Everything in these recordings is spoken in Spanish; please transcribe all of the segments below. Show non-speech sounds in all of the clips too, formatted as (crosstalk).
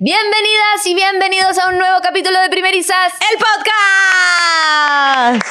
Bienvenidas y bienvenidos a un nuevo capítulo de Primerizas, el podcast.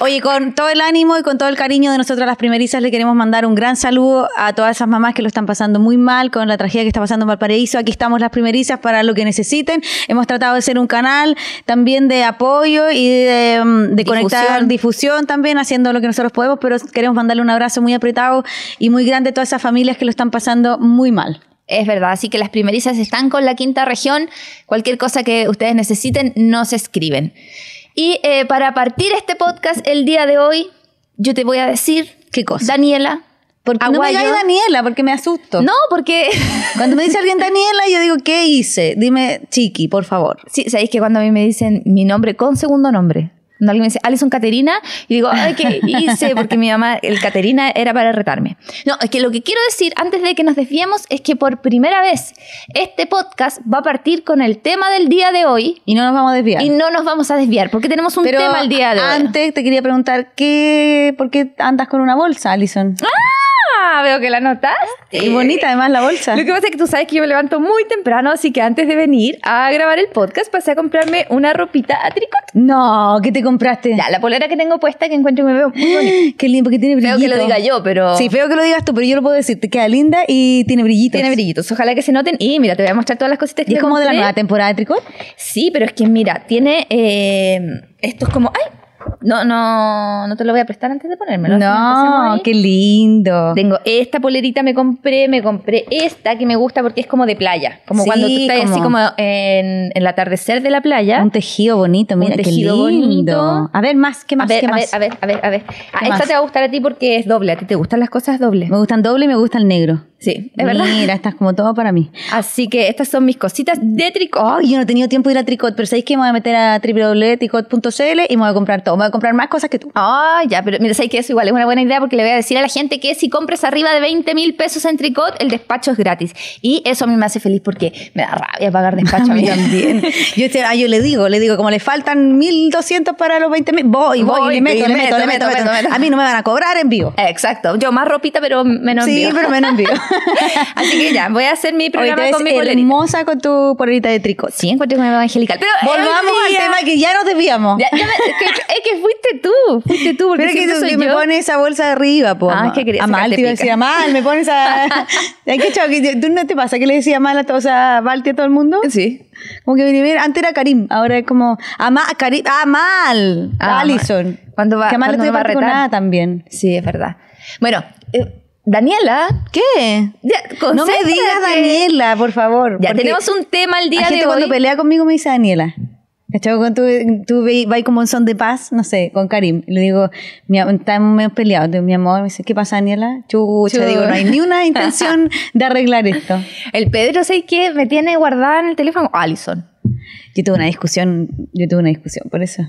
Oye, con todo el ánimo y con todo el cariño de nosotras las primerizas, le queremos mandar un gran saludo a todas esas mamás que lo están pasando muy mal con la tragedia que está pasando en Valparaíso. Aquí estamos las primerizas para lo que necesiten. Hemos tratado de ser un canal también de apoyo y de, mm, de conectar difusión también, haciendo lo que nosotros podemos, pero queremos mandarle un abrazo muy apretado y muy grande a todas esas familias que lo están pasando muy mal es verdad. Así que las primerizas están con la quinta región. Cualquier cosa que ustedes necesiten, nos escriben. Y eh, para partir este podcast el día de hoy, yo te voy a decir. ¿Qué cosa? Daniela. Porque no me Daniela, porque me asusto. No, porque. (laughs) cuando me dice alguien Daniela, yo digo, ¿qué hice? Dime, Chiqui, por favor. Sí, sabéis que cuando a mí me dicen mi nombre con segundo nombre, cuando alguien me dice, Alison Caterina, y digo, ay, ¿qué hice? (laughs) Porque mi mamá, el Caterina era para retarme. No, es que lo que quiero decir antes de que nos desviemos es que por primera vez este podcast va a partir con el tema del día de hoy. Y no nos vamos a desviar. Y no nos vamos a desviar, porque tenemos un tema el día de hoy. Antes te quería preguntar, ¿qué, ¿por qué andas con una bolsa, Alison? ¡Ah! veo que la notas Y bonita además la bolsa. Lo que pasa es que tú sabes que yo me levanto muy temprano, así que antes de venir a grabar el podcast pasé a comprarme una ropita a tricot. No, ¿qué te compraste? Ya, la polera que tengo puesta que encuentro y me veo muy (gasps) bonita. Qué lindo, que tiene brillito. Feo que lo diga yo, pero... Sí, feo que lo digas tú, pero yo lo puedo decir. Te queda linda y tiene brillitos. Tiene brillitos. Ojalá que se noten. Y mira, te voy a mostrar todas las cositas que es como de la nueva temporada de tricot? Sí, pero es que mira, tiene eh, esto es como... ¡Ay! No, no, no te lo voy a prestar antes de ponérmelo. No, qué lindo. Tengo esta polerita, me compré, me compré esta que me gusta porque es como de playa. Como cuando tú estás así como en, el atardecer de la playa. Un tejido bonito, mira, un qué tejido lindo. A ver, más, ¿qué más? A ver, a, ver a ver, a ver, a ver. esta te va a gustar a ti porque es doble. A ti te gustan las cosas dobles. Me gustan doble y me gusta el negro. Sí, es verdad. Mira, estás como todo para mí. Así que estas son mis cositas de tricot. Ay, yo no he tenido tiempo de ir a tricot, pero ¿sabéis que me voy a meter a www.tricot.cl y me voy a comprar todo? Me voy a comprar más cosas que tú. Ay, ya, pero mira, ¿sabéis que eso igual es una buena idea porque le voy a decir a la gente que si compras arriba de 20 mil pesos en tricot, el despacho es gratis. Y eso a mí me hace feliz porque me da rabia pagar despacho a mí, (laughs) también. yo, yo le digo, le digo, como le faltan 1.200 para los 20 mil, voy, voy, voy, le meto, le meto, le meto, meto, A mí no me van a cobrar envío. Exacto, yo más ropita, pero menos envío. Sí, pero menos envío. (laughs) (laughs) Así que ya, voy a hacer mi programa con mi polerita. hermosa con tu polerita de tricot. Sí, encuentro con mi evangelical. Pero eh, Volvamos al tema que ya nos debíamos. Ya, es, que, fuiste tú, fuiste tú. Porque Pero que, tú, que yo. me pones esa bolsa de arriba, po. Ah, es que quería Amal, te iba a decir, Amal, me pones a... (laughs) que ¿Tú no te pasa que le decía mal a, o todo el mundo? Sí. Como que primero, antes era Karim, ahora es como Ama, Karim, ah, Amal, ah, Allison. Cuando va, que mal cuando no va a retar. también. Sí, es verdad. Bueno, eh, Daniela, ¿qué? no me digas Daniela, por favor. Ya tenemos un tema al día de hoy. cuando pelea conmigo me dice Daniela. ¿Cachai? Cuando tú, tú vais como en son de paz, no sé, con Karim, le digo, mi, estamos medio peleados, mi amor, me dice, ¿qué pasa, Daniela? Chucha, digo, no hay ni una (laughs) intención de arreglar esto. El Pedro, ¿sabes qué? Me tiene guardada en el teléfono Alison. Yo tuve una discusión, yo tuve una discusión, por eso.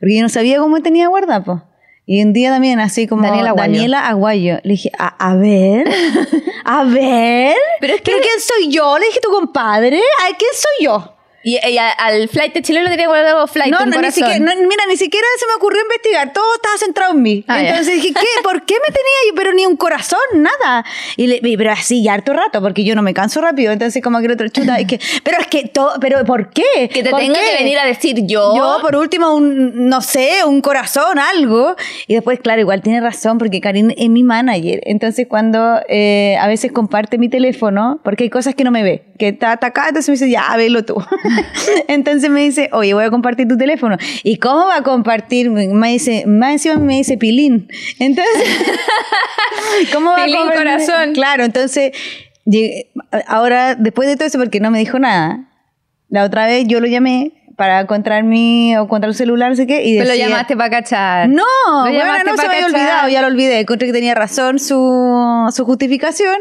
Porque yo no sabía cómo tenía guardada, y un día también, así como Daniela Aguayo. Le dije, a, ver, (laughs) a ver. Pero que. quién soy yo? Le dije, tu compadre. ¿A quién soy yo? Y, al flight de Chile lo tenía guardado flight. No, no, ni siquiera, mira, ni siquiera se me ocurrió investigar. Todo estaba centrado en mí. Ah, Entonces dije, ¿qué? ¿Por qué me tenía yo? Pero ni un corazón, nada. Y, le, pero así ya harto rato, porque yo no me canso rápido. Entonces, como que otro chuta, es que, pero es que todo, pero ¿por qué? Que te tenga que venir a decir yo. Yo, por último, un, no sé, un corazón, algo. Y después, claro, igual tiene razón, porque Karin es mi manager. Entonces, cuando eh, a veces comparte mi teléfono, porque hay cosas que no me ve que está atacada, entonces me dice, ya, velo tú. (laughs) entonces me dice, oye, voy a compartir tu teléfono. ¿Y cómo va a compartir? Me dice, más me dice Pilín. Entonces, (laughs) ¿cómo va a compartir? corazón. Claro, entonces, ahora, después de todo eso, porque no me dijo nada, la otra vez yo lo llamé para encontrar mi o encontrar el celular, no sé qué. Pero lo llamaste para cachar. No, ¿Lo bueno, no se había olvidado, ya lo olvidé. Encontré que tenía razón su, su justificación.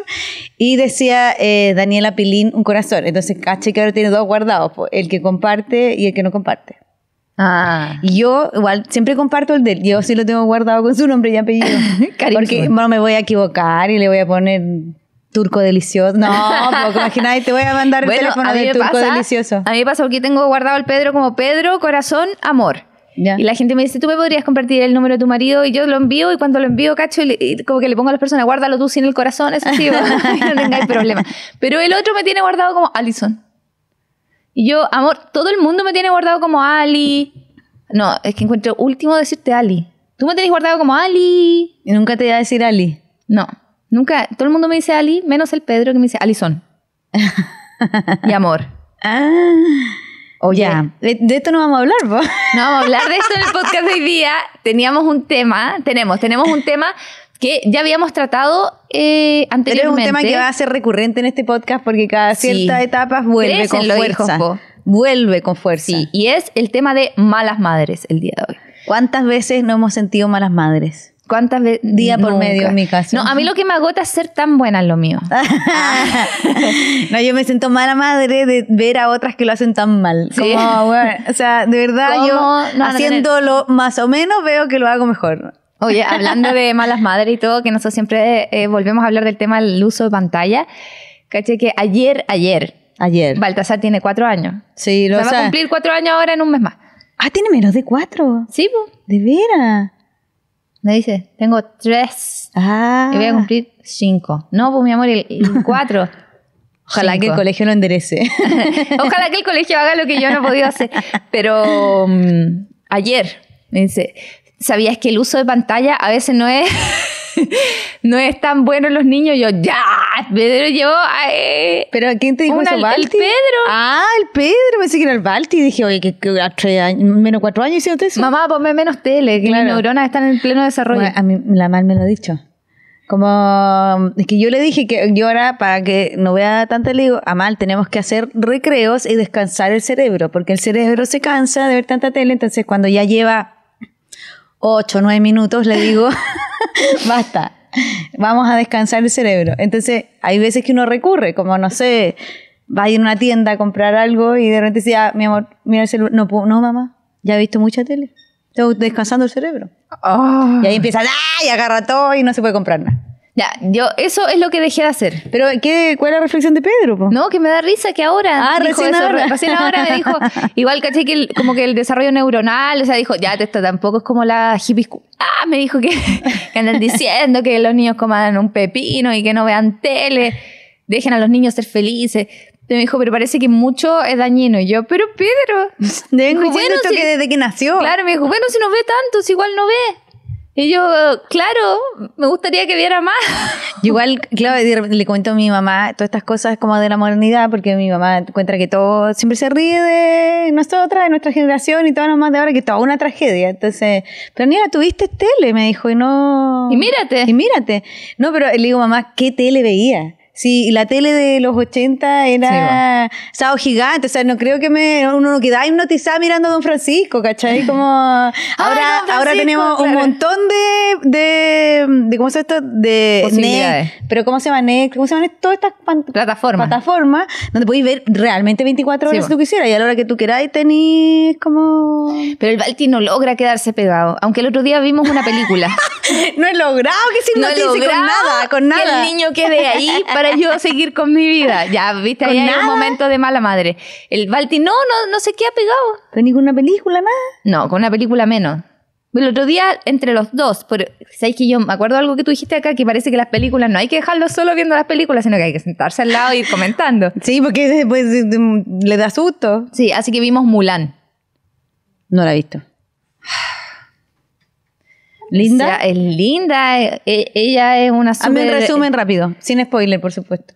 Y decía eh, Daniela Pilín, un corazón. Entonces, caché que ahora tiene dos guardados, el que comparte y el que no comparte. Ah. Y yo igual siempre comparto el de él. Yo sí lo tengo guardado con su nombre y apellido. (laughs) porque no me voy a equivocar y le voy a poner Turco delicioso. No, poco te voy a mandar el (laughs) teléfono de turco delicioso. A mí me pasa porque tengo guardado el Pedro como Pedro, corazón, amor. Y la gente me dice, tú me podrías compartir el número de tu marido y yo lo envío y cuando lo envío, cacho, como que le pongo a las personas, guárdalo tú sin el corazón, eso sí, (laughs) (laughs) no tengáis problema. Pero el otro me tiene guardado como Alison. Y yo, amor, todo el mundo me tiene guardado como Ali. No, es que encuentro último decirte Ali. Tú me tenés guardado como Ali. Y nunca te iba a decir Ali. No. Nunca, todo el mundo me dice Ali, menos el Pedro que me dice Alison. (laughs) y amor. Ah. Oye, De, esto no vamos a hablar, vos. No vamos a hablar de esto en el (laughs) podcast de hoy día. Teníamos un tema, tenemos, tenemos un tema que ya habíamos tratado anteriormente. Eh, Pero es un tema que va a ser recurrente en este podcast porque cada cierta etapa vuelve con fuerza. vuelve con fuerza. y es el tema de malas madres el día de hoy. ¿Cuántas veces no hemos sentido malas madres? ¿Cuántas veces? Día por medio en mi casa. No, a mí lo que me agota es ser tan buena en lo mío. (laughs) no, yo me siento mala madre de ver a otras que lo hacen tan mal. Sí. o sea, de verdad yo haciéndolo más o menos veo que lo hago mejor. Oye, hablando de (laughs) malas madres y todo, que nosotros siempre eh, volvemos a hablar del tema del uso de pantalla. Caché que ayer, ayer. Ayer. Baltasar tiene cuatro años. Sí, lo o va a cumplir cuatro años ahora en un mes más. Ah, tiene menos de cuatro. Sí, pues. De veras. Me dice, tengo tres. Ah. Y voy a cumplir cinco. No, pues mi amor, el, (laughs) cuatro. Ojalá que el colegio no enderece. (laughs) Ojalá que el colegio haga lo que yo no he podido hacer. Pero mm, ayer me dice, ¿sabías que el uso de pantalla a veces no es... (laughs) no es tan bueno los niños. Yo, ya, Pedro llevó. Eh, ¿Pero a quién te dijo Balti? El Pedro. Ah, el Pedro. Me que era el Balti. Dije, oye, que, a años, menos cuatro años hiciste eso. Mamá, ponme menos tele, que las neuronas están en pleno desarrollo. a mí la mal me lo ha dicho. Como, es que yo le dije que yo ahora, para que no vea tanta, tele, digo, Amal, tenemos que hacer recreos y descansar el cerebro, porque el cerebro se cansa de ver tanta tele, entonces cuando ya lleva ocho o minutos, le digo, (laughs) (laughs) basta, vamos a descansar el cerebro. Entonces, hay veces que uno recurre, como no sé, va a ir a una tienda a comprar algo y de repente decía, ah, mi amor, mira el celular. No, no, mamá, ya he visto mucha tele. Estoy descansando el cerebro. Ah. Y ahí empieza, ¡ay! Y agarra todo y no se puede comprar nada. Ya, yo, eso es lo que dejé de hacer. Pero, ¿qué, ¿cuál es la reflexión de Pedro? No, que me da risa que ahora. Ah, me dijo, (laughs) igual caché que el, como que el desarrollo neuronal, o sea, dijo, ya, esto tampoco es como la hippie Ah, me dijo (laughs) que, andan diciendo que los niños coman un pepino y que no vean tele, dejen a los niños ser felices me dijo, pero parece que mucho es dañino. Y yo, pero Pedro. (laughs) desde que nació. Claro, me dijo, bueno, si no ve tanto, si igual no ve. Y yo, claro, me gustaría que viera más. Igual, claro, le cuento a mi mamá todas estas cosas como de la modernidad, porque mi mamá encuentra que todo siempre se ríe de nosotras, de nuestra generación y todo nomás más de ahora, que toda una tragedia. Entonces, pero mira, tuviste tele, me dijo, y no. Y mírate. Y mírate. No, pero le digo, mamá, ¿qué tele veía? Sí, la tele de los 80 era sí, Gigante, o sea, no creo que me, uno no queda hipnotizado mirando a Don Francisco, ¿cachai? (laughs) Como ahora, ahora tenemos un montón de, de, de, ¿cómo se llama esto? De pero ¿cómo se van ¿Cómo se llaman todas estas plataformas? Plataformas donde podéis ver realmente 24 horas lo si tú quisieras y a la hora que tú queráis tenéis como... Pero el Balti no logra quedarse pegado, aunque el otro día vimos una película. (laughs) no he logrado que se hipnotice con nada, con nada. Que el niño quede ahí para (laughs) para yo seguir con mi vida. Ya, viste, ahí un momento de mala madre. El Balti, no, no, sé qué ha pegado. ¿Con ninguna película, nada? No, con una película menos. El otro día, entre los dos, pero ¿sabes que yo me acuerdo algo que tú dijiste acá? Que parece que las películas no hay que dejarlo solo viendo las películas, sino que hay que sentarse al lado y ir comentando. (laughs) sí, porque después mm, le da susto. Sí, así que vimos Mulan. No la he visto. Linda. es linda, eh, eh, ella es una super... Hazme un eh, resumen rápido, sin spoiler, por supuesto.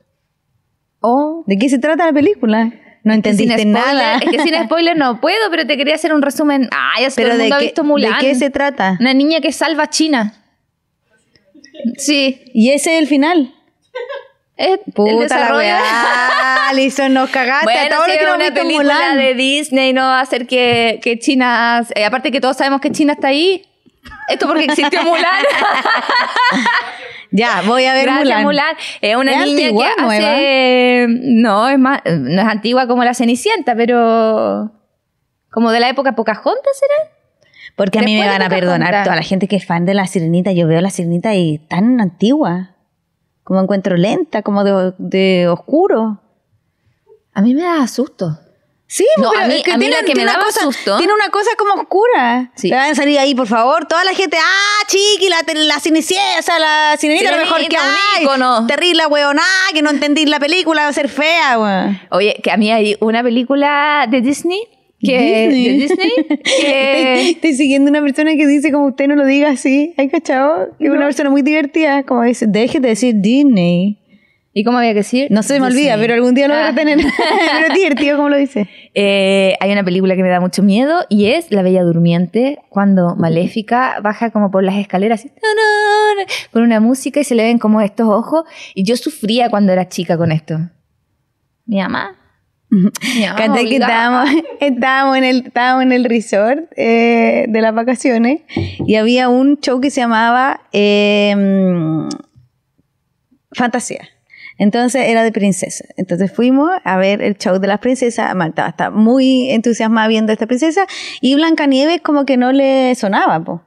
Oh. ¿De qué se trata la película? No entendiste nada. Es que sin (laughs) spoiler no puedo, pero te quería hacer un resumen. Ah, ya pero de qué, ¿De qué se trata? Una niña que salva a China. Sí. ¿Y ese es el final? Es Puta la (laughs) Alison, nos cagaste. Bueno, una película de Disney no va a hacer que, China... aparte que todos sabemos que China está ahí esto porque existió Mulan. (laughs) ya, voy a ver Es una niña que No, es más, no es antigua como la Cenicienta, pero... Como de la época Pocahontas, ¿será? Porque a mí me van a perdonar toda la gente que es fan de la sirenita. Yo veo la sirenita y tan antigua. Como encuentro lenta, como de, de oscuro. A mí me da susto. Sí, a mí, que tiene, susto. Tiene una cosa como oscura. Sí. Van a salir ahí, por favor. Toda la gente, ah, chiqui, la, la o sea, la cinemita, lo mejor que hay. Terrible, weón, ah, que no entendí la película, va a ser fea, weón. Oye, que a mí hay una película de Disney que Disney. que... (laughs) Estoy, siguiendo una persona que dice como usted no lo diga así. ¿Hay cachado? Es una persona muy divertida, como dice, déjete de decir Disney. ¿Y cómo había que decir? No se me olvida, pero algún día lo voy a ah. tener. (laughs) pero divertido, ¿cómo lo dice? Eh, hay una película que me da mucho miedo y es La Bella Durmiente, cuando Maléfica baja como por las escaleras con una música y se le ven como estos ojos. Y yo sufría cuando era chica con esto. Mi mamá. Mi mamá que (laughs) estábamos, en el, estábamos en el resort eh, de las vacaciones y había un show que se llamaba eh, mm, Fantasía. Entonces era de princesa. Entonces fuimos a ver el show de las princesas. Marta está muy entusiasmada viendo a esta princesa y Blancanieves como que no le sonaba, pues.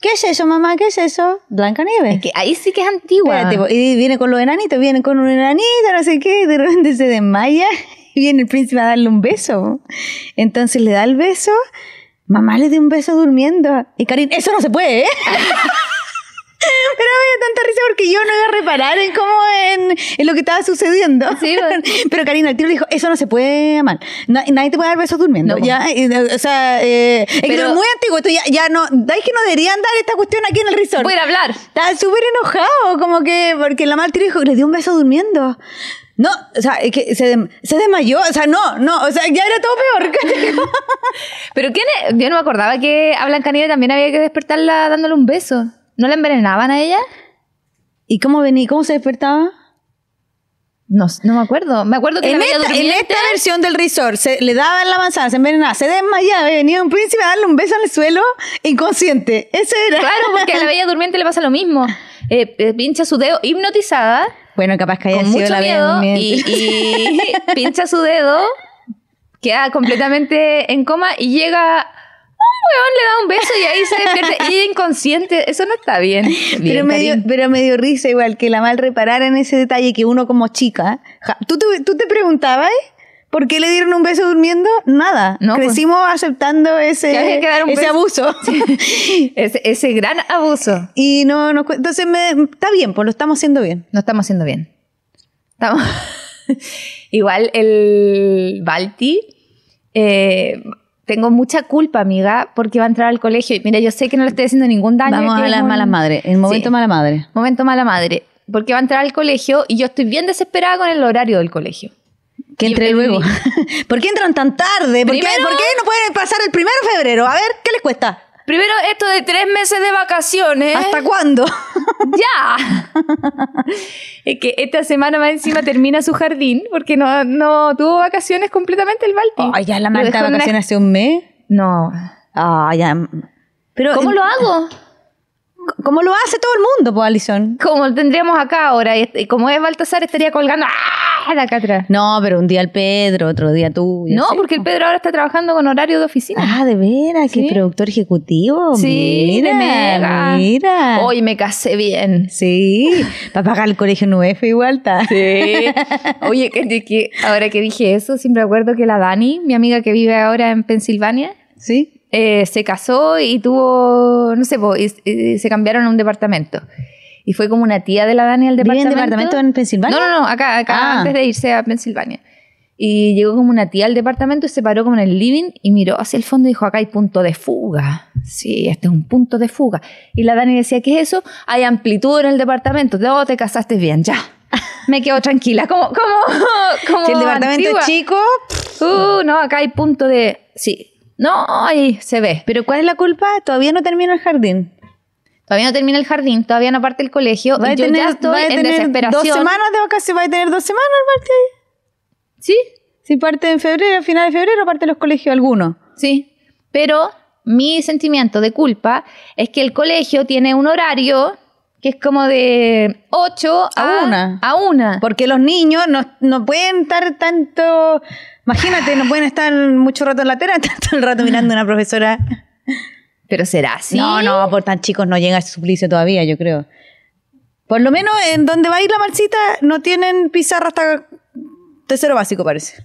¿Qué es eso, mamá? ¿Qué es eso? Blancanieves. Es que ahí sí que es antigua. y viene con los enanitos, viene con un enanito, no sé qué, de repente se desmaya y viene el príncipe a darle un beso. Entonces le da el beso, mamá le da un beso durmiendo. Y Karin, eso no se puede, ¿eh? (laughs) Pero me tanta risa porque yo no iba a reparar en cómo en, lo que estaba sucediendo. Pues. (laughs) Pero Karina el tiro dijo, eso no se puede amar. nadie te puede dar besos durmiendo. Pues. ya, eh, o eh, es muy antiguo. Esto ya, ya no, es que no deberían dar esta cuestión aquí en el resort. Voy hablar. Estaba súper enojado, como que, porque la madre tiro dijo, le dio un beso durmiendo. No, o sea, es que se, se, desmayó, o sea, no, no, o sea, ya era todo peor. (laughs) pero quién yo no me acordaba que a Blancanieves también había que despertarla dándole un beso. ¿No la envenenaban a ella? ¿Y cómo venía? ¿Cómo se despertaba? No, no me acuerdo. Me acuerdo que en, esta, versión del resort se, le daban la manzana, se envenenaba, se desmayaba, venía un príncipe a darle un beso al suelo inconsciente. Ese era. Claro, porque a la bella durmiente le pasa lo mismo. Eh, eh, pincha su dedo hipnotizada. Bueno, capaz que haya sido mucho miedo, y (laughs) pincha su dedo, queda completamente en coma y llega le da un beso y ahí se despierta. y inconsciente, eso no está bien. pero, me dio, risa igual que la mal reparar en ese detalle que uno como chica. ¿tú, te, ¿Tú te preguntabas? ¿Por qué le dieron un beso durmiendo? Nada. No, pues. Crecimos aceptando ese, ese abuso. (laughs) Ese, gran abuso. Y no, no entonces está bien, pues lo estamos haciendo bien. Lo estamos haciendo bien. (laughs) Igual el Balti eh, tengo mucha culpa, amiga, porque va a entrar al colegio. Y mira, yo sé que no le estoy haciendo ningún daño. Vamos a las malas mala madre. El momento mala madre. Momento mala madre. Porque va a entrar al colegio y yo estoy bien desesperada con el horario del colegio. Que entre luego. (laughs) ¿Por qué entran tan tarde? ¿Por, ¿Por qué no pueden pasar el primero de febrero? A ver, ¿qué les cuesta? Primero, esto de tres meses de vacaciones. ¿Hasta cuándo? (laughs) ¡Ya! es que esta semana más encima termina su jardín porque no, tuvo vacaciones completamente el Balti. Ay, ya la de vacaciones hace un mes. No. Ah, ya. Pero, ¿Cómo lo hago? ¿Cómo lo hace todo el mundo, pues, Alison. Como lo tendríamos acá ahora. Y este, como es Baltasar, estaría colgando. ¡Ah! (laughs) No, pero un día el Pedro, otro día tú. No, porque el Pedro ahora está trabajando con horario de oficina. Ah, de veras, que productor ejecutivo. Sí, de Hoy me casé bien. Sí, para pagar el colegio nuevo UF igual está. Sí. Oye, ahora que dije eso, siempre recuerdo que la Dani, mi amiga que vive ahora en Pensilvania. Sí. Eh, se casó y tuvo, no sé, se cambiaron a un departamento. Y fue como una tía de la Dani al departamento. ¿Vive en departamento en Pensilvania? No, no, no, acá, acá ah. antes de irse a Pensilvania. Y llegó como una tía al departamento y se paró como en el living y miró hacia el fondo y dijo, acá hay punto de fuga. Sí, este es un punto de fuga. Y la Dani decía, ¿qué es eso? Hay amplitud en el departamento. No, te casaste bien, ya. Me quedo tranquila. Como, como, (laughs) como. Si el departamento es chico. Uh, no, acá hay punto de. Sí. No, ahí se ve. Pero ¿cuál es la culpa? Todavía no termino el jardín. Todavía no termina el jardín, todavía no parte el colegio. Va yo estoy en desesperación. Dos semanas de vacaciones, va a tener dos semanas al Sí. Si parte en febrero, a final de febrero parte los colegios algunos. Sí. Pero mi sentimiento de culpa es que el colegio tiene un horario que es como de 8 a, 1. una. A una. Porque los niños no, pueden estar tanto. Imagínate, no pueden estar mucho rato en la tela, (laughs) tanto el rato mirando a una profesora ¿Pero será así? No, no, por tan chicos no llega ese suplicio todavía, yo creo. Por lo menos en donde va a ir la marcita no tienen pizarra hasta tercero básico, parece.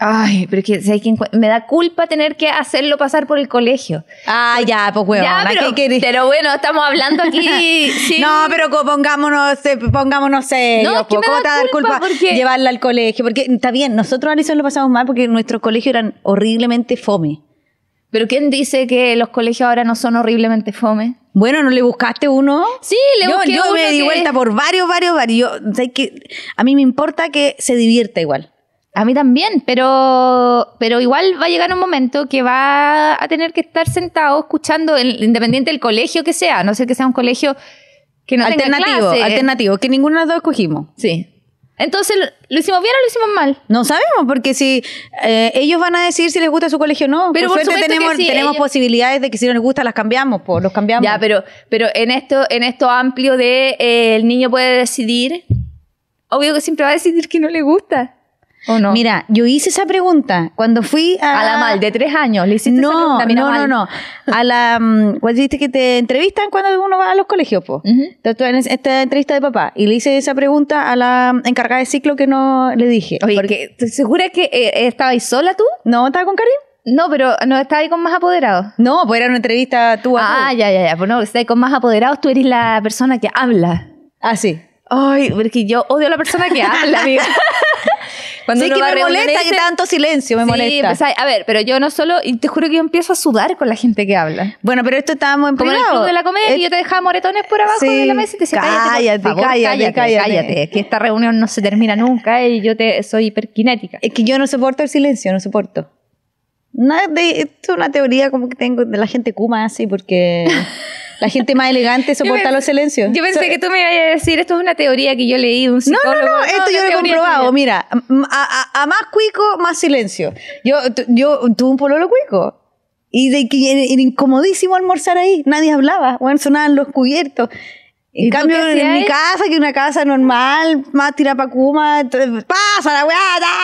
Ay, pero es que, me da culpa tener que hacerlo pasar por el colegio. Ah, ya, pues huevón. pero, bueno, estamos hablando aquí. (laughs) No, pero pongámonos, eh, pongámonos serios. No, ¿Cómo te va a dar culpa llevarla al colegio? Porque está bien, nosotros a lo pasamos mal porque nuestros colegios eran horriblemente fome. Pero ¿quién dice que los colegios ahora no son horriblemente fome? Bueno, ¿no le buscaste uno? Sí, le busqué uno. Yo me di vuelta por varios, varios, varios. que a mí me importa que se divierta igual. A mí también, pero, pero igual va a llegar un momento que va a tener que estar sentado escuchando, independiente del colegio que sea, no sé que sea un colegio que no alternativo, alternativo, que ninguno de los dos escogimos. Sí. Entonces, ¿lo hicimos bien o lo hicimos mal? No sabemos, porque si eh, ellos van a decir si les gusta su colegio o no. Pero por, tenemos, posibilidades de que si no les gusta las cambiamos, pues los cambiamos. Ya, pero, pero en esto, en esto amplio de eh, el niño puede decidir, obvio que siempre va a decidir que no le gusta no? Mira, yo hice esa pregunta cuando fui a... la mal, de tres años, le hiciste no, No, no, no, no. A la... Mm, dijiste que te entrevistan cuando uno va a los colegios, po. Entonces, esta entrevista de papá. Y le hice esa pregunta a la encargada de ciclo que no le dije. Oye, porque... ¿Segura que estabas eh, estabais sola tú? No, estaba con Karim. No, pero no está ahí con más apoderados. No, pues era una entrevista tú a Ah, ya, ya, ya. Pues no, está con más apoderados, tú eres la persona que habla. Ah, sí. Ay, porque yo odio a la persona que (laughs) habla, amiga sí, que me molesta que tanto silencio, me molesta. Pues, a ver, pero yo no solo, y te juro que yo empiezo a sudar con la gente que habla. Bueno, pero esto estábamos en Como en el club de la comedia, y yo te dejaba moretones por abajo de la mesa y te decía, cállate, cállate, cállate, cállate, que esta reunión no se termina nunca eh, y yo te soy hiperkinética. Es que yo no soporto el silencio, no soporto. Nada, esto es una teoría como que tengo de la gente Kuma así porque (laughs) (laughs) La gente más elegante soporta los silencios. Yo pensé que tú me ibas a decir, esto es una teoría que yo leí de un psicólogo. No, no, no, esto yo lo he comprobado. Mira, a, más cuico, más silencio. Yo, yo tuve un pololo cuico. Y de que era incomodísimo almorzar ahí, nadie hablaba, bueno, sonaban los cubiertos. En cambio, en mi casa, que una casa normal, más tirapacuma, pasa la weá,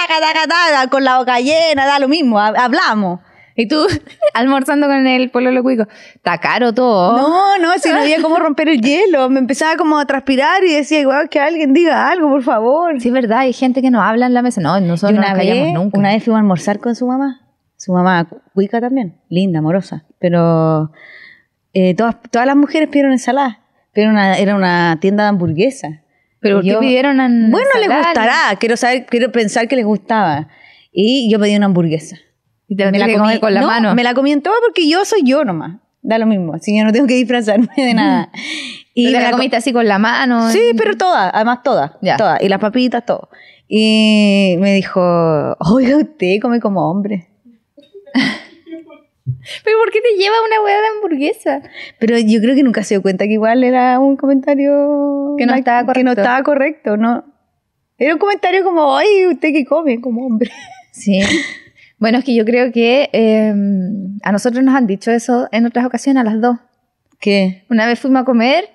taca, taca, taca, con la boca llena, da lo mismo, hablamos. Y tú (laughs) almorzando con el lo cuico. Está caro todo. No, no, si no había cómo romper el hielo. Me empezaba como a transpirar y decía, igual que alguien diga algo, por favor. Sí, es verdad, hay gente que no habla en la mesa. No, nosotros no callamos nunca. Una vez fui a almorzar con su mamá. Su mamá cuica también, linda, amorosa. Pero eh, todas, todas las mujeres pidieron ensalada. Pero era una tienda de hamburguesa. ¿Pero qué pidieron ensalada? Bueno, les gustará. Quiero, saber, quiero pensar que les gustaba. Y yo pedí una hamburguesa. Y te la comí con la mano. Me la comí en toda porque yo soy yo nomás. Da lo mismo, Si yo no tengo que disfrazarme de nada. Y me la, comiste así con la mano. Sí, pero toda, además toda, ya. toda. Y las papitas, todo. Y me dijo, oiga, usted come como hombre. (laughs) ¿Pero por qué te lleva una hueá de hamburguesa? Pero yo creo que nunca se dio cuenta que igual era un comentario... Que no estaba correcto. Que no estaba correcto, ¿no? Era un comentario como, ay, usted que come como hombre. Sí. (laughs) Bueno, es que yo creo que em, a nosotros nos han dicho eso en otras ocasiones, a las dos. ¿Qué? Una vez fuimos a comer,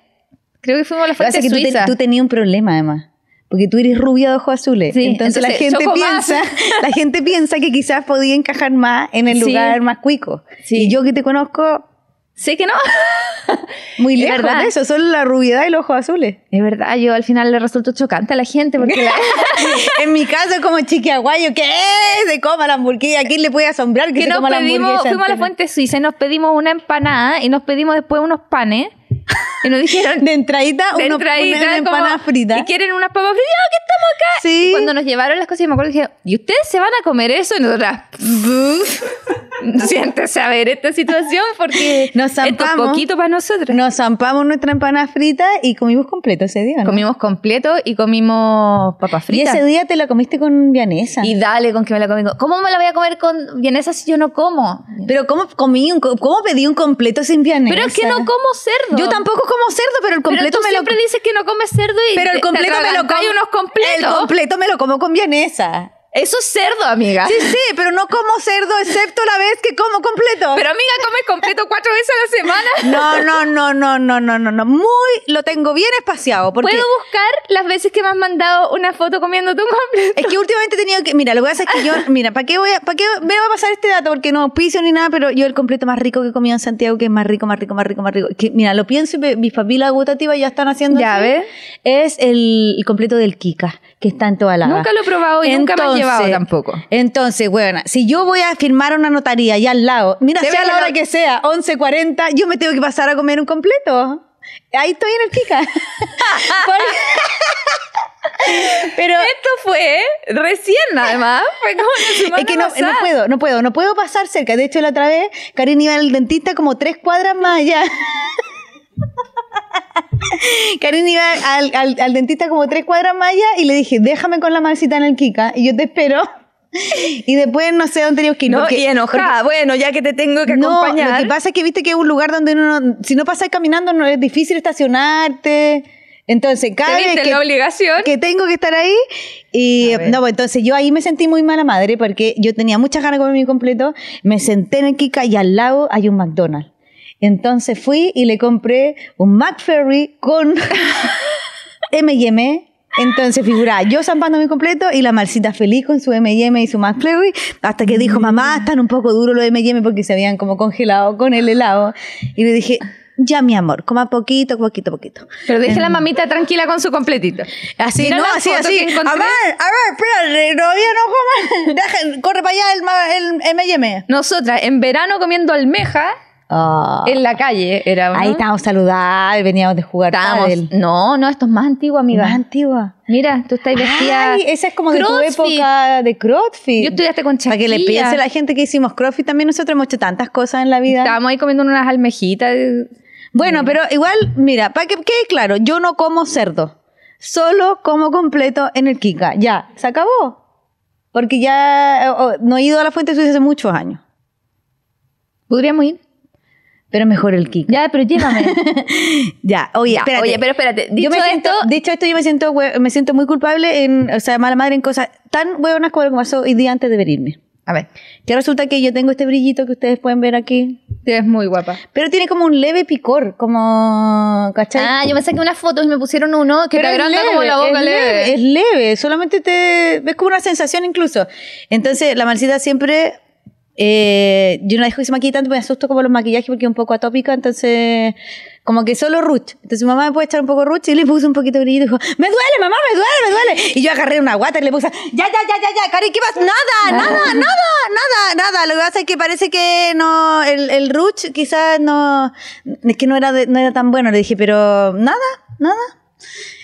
creo que fuimos a la fuente o que Tú, tenías un problema, además porque tú eres rubia de ojos azules. entonces, la gente piensa, la gente piensa que quizás podía encajar más en el lugar más cuico. Y yo que te conozco, Sé que no. (laughs) Muy lejos verdad. eso, solo la rubiedad y los ojos azules. Es verdad, yo al final le resulto chocante a la gente porque (laughs) en mi caso es como chiquiaguayo, que se coma la hamburguesa, ¿a quién le puede asombrar que, se coma la hamburguesa? Fuimos a la Fuente Suiza y nos pedimos una empanada y nos pedimos después unos panes y nos dijeron. De entradita, entradita una empanada frita. Y quieren unas papas fritas, ¡Oh, que estamos acá. Sí. cuando nos llevaron las cosas, yo me acuerdo que ¿y ustedes se van a comer eso? Y nosotras. (laughs) Siéntese a ver esta situación porque nos zampamos, esto es poquito para nosotros. Nos zampamos nuestra empanada frita y comimos completo ese día. Comimos completo y comimos papas fritas. Y ese día te la comiste con vianesa... Y dale con que me la comí. ¿Cómo me la voy a comer con vienesa si yo no como? Pero ¿cómo, comí cómo pedí un completo sin vianesa? Pero es que no como cerdo. Yo tampoco como cerdo, pero el completo me lo. siempre dices que no comes cerdo y. Pero el completo me lo como. unos completos. El completo me lo como con vienesa. Eso es cerdo, amiga. Sí, sí, pero no como cerdo, excepto la vez que como completo. Pero amiga, comes completo cuatro veces a la semana. (laughs) No, no, no, no, no, no, no, no. Muy lo tengo bien espaciado. Porque ¿Puedo buscar las veces que me has mandado una foto comiendo tu completo? Es que últimamente he tenido que. Mira, lo que pasa es que yo. Mira, ¿para qué voy ¿Para qué me va a pasar este dato? Porque no piso ni nada, pero yo el completo más rico que he comido en Santiago, que es más rico, más rico, más rico, más rico. Que, mira, lo pienso y mis papilas gustativas ya están haciendo. Ya ves. Es el, el completo del Kika que está en toda la... Nunca lo he probado y nunca me he llevado tampoco. Entonces, bueno, si yo voy a firmar una notaría allá al lado, mira, sea la hora que sea, 11.40, yo me tengo que pasar a comer un completo. Ahí estoy en el Kika. (laughs) Pero esto fue recién, además. Fue es que no, puedo, no puedo, no puedo pasar cerca. De hecho, la otra vez, karen iba al dentista como tres cuadras más allá. Karin iba al, dentista como tres cuadras mayas y le dije, déjame con la masita en el Kika y yo te espero. (laughs) Y después no sé dónde tenías que ir. No, y enojada, bueno, ya que te tengo que acompañar. Lo que pasa es que viste que es un lugar donde uno, si no pasas caminando, no es difícil estacionarte. Entonces, cada que, la obligación? que tengo que estar ahí. Y no, pues entonces yo ahí me sentí muy mala madre porque yo tenía muchas ganas de comer mi completo. Me senté en el Kika y al lado hay un McDonald's. Entonces fui y le compré un McFerry con M&M. (laughs) Entonces figura, yo zampando mi completo y la Marcita feliz con su M&M y su McFerry, hasta que dijo, mamá, mm. están un poco duros los M&M porque se habían como congelado con el helado. Y le dije, ya mi amor, coma poquito, poquito, poquito. Pero dice la em, mamita tranquila con su completito. Así, no, así, así. A ver, a ver, espérate, todavía no coma. (laughs) corre para allá el, el M&M. Nosotras, en verano comiendo almeja Ah. En la calle era. Ahí estábamos saludados veníamos de jugar No, no, esto es más antiguo, amiga. Más antigua. Mira, tú estás vestida. esa es como de tu época de CrossFit. Yo estudiaste con chaquilla. Para que le piense a la gente que hicimos CrossFit, también nosotros hemos hecho tantas cosas en la vida. Estábamos ahí comiendo unas almejitas. Bueno, mm. pero igual, mira, para que quede claro, yo no como cerdo. Solo como completo en el Kika. Ya, se acabó. Porque ya eh, oh, no he ido a la fuente suiza hace muchos años. ¿Podríamos ir? Pero mejor el kick Ya, pero llévame. (laughs) ya, oye, oye, pero espérate. Dicho esto, yo me siento, me siento muy culpable, en, o sea, mala madre en cosas tan hueonas como lo que pasó hoy día antes de venirme. A ver, que resulta que yo tengo este brillito que ustedes pueden ver aquí. Te muy guapa. Pero tiene como un leve picor, como, ¿cachai? Ah, yo me saqué unas fotos y me pusieron uno que pero grande como la boca es leve. Es leve, solamente te ves como una sensación incluso. Entonces, la malcita siempre eh, yo no dejo que se maquille tanto, me asusto como los maquillajes porque es un poco atópico, entonces como que solo ruch. Entonces mi mamá me puede echar un poco ruch y le puse un poquito de brillo y dijo, me duele, mamá, me duele, me duele. Y yo agarré una guata y le puse, ya, ya, ya, ya, ya, Cari, ¿qué vas Nada, nada, nada, nada, nada. Lo que pasa es que parece que no, el, el ruch quizás no, es que no era, no era tan bueno. Le dije, pero nada, nada.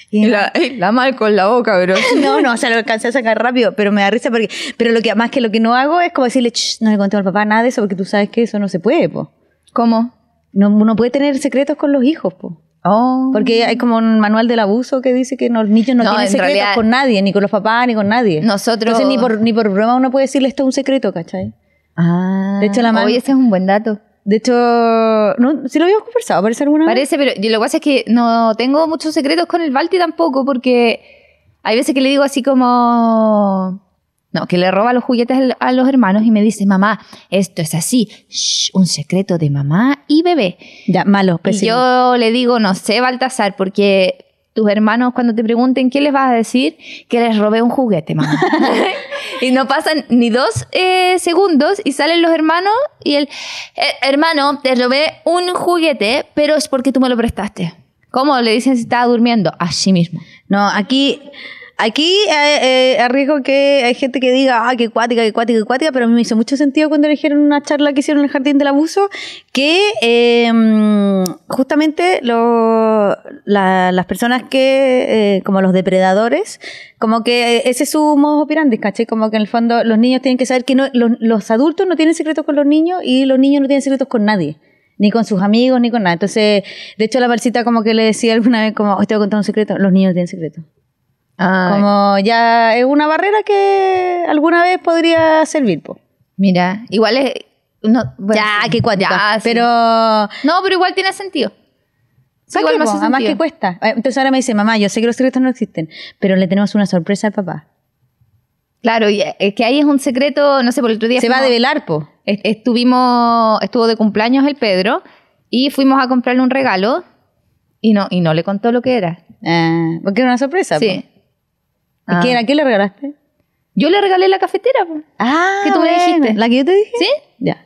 (laughs) la, mal con la boca, pero. (laughs) no, no, o sea, lo alcancé a sacar rápido, pero me da risa porque. Pero lo que, más que lo que no hago es como decirle, no le conté al papá nada de eso porque tú sabes que eso no se puede, po. ¿Cómo? No, uno puede tener secretos con los hijos, po. Oh. Porque hay como un manual del abuso que dice que los niños no, tienen secretos con nadie, ni con los papás, ni con nadie. Nosotros. Entonces, ni por, ni por broma uno puede decirle esto es un secreto, ¿cachai? Ah. De hecho, la hoy ese es un buen dato. De hecho, no, sí lo habíamos conversado, parece alguna Parece, pero lo que pasa es que no tengo muchos secretos con el Balti tampoco, porque hay veces que le digo así como. No, que le roba los juguetes a los hermanos y me dice, mamá, esto es así, un secreto de mamá y bebé. Ya, malo, Y yo le digo, no sé, Baltasar, porque tus hermanos cuando te pregunten qué les vas a decir, que les robé un juguete, mamá. (laughs) y no pasan ni dos eh, segundos y salen los hermanos y el eh, hermano, te robé un juguete, pero es porque tú me lo prestaste. ¿Cómo le dicen si estaba durmiendo? Así mismo. No, aquí Aquí eh, eh, arriesgo que hay gente que diga, ah, que cuática, que cuática, que cuática, pero a mí me hizo mucho sentido cuando eligieron una charla que hicieron en el Jardín del Abuso, que em, justamente las personas que, eh, como los depredadores, como que ese es su modo operandi, ¿caché? Como que en el fondo los niños tienen que saber que no, los, adultos no tienen secretos con los niños y los niños no tienen secretos con nadie ni con sus amigos, ni con nada. Entonces, de hecho, la parcita como que le decía alguna vez, como, hoy te voy a contar un secreto, los niños tienen secretos como ya es una barrera que alguna vez podría servir, Mira, igual es... ya, que pero... No, pero igual tiene sentido. más que cuesta. Eh, entonces ahora me dice, mamá, yo sé que los secretos no existen, pero le tenemos una sorpresa al papá. Claro, y es eh, que ahí es un secreto, no sé, por el otro día... Se va a develar, po. Estuvimos, estuvo de cumpleaños el Pedro y fuimos a comprarle un regalo y no, y no le contó lo que era. Ah, porque era una sorpresa. Sí. Ah. ¿A, quién, le regalaste? Yo le regalé la cafetera. ah, que tú me dijiste. ¿La que yo te dije? Sí. Ya.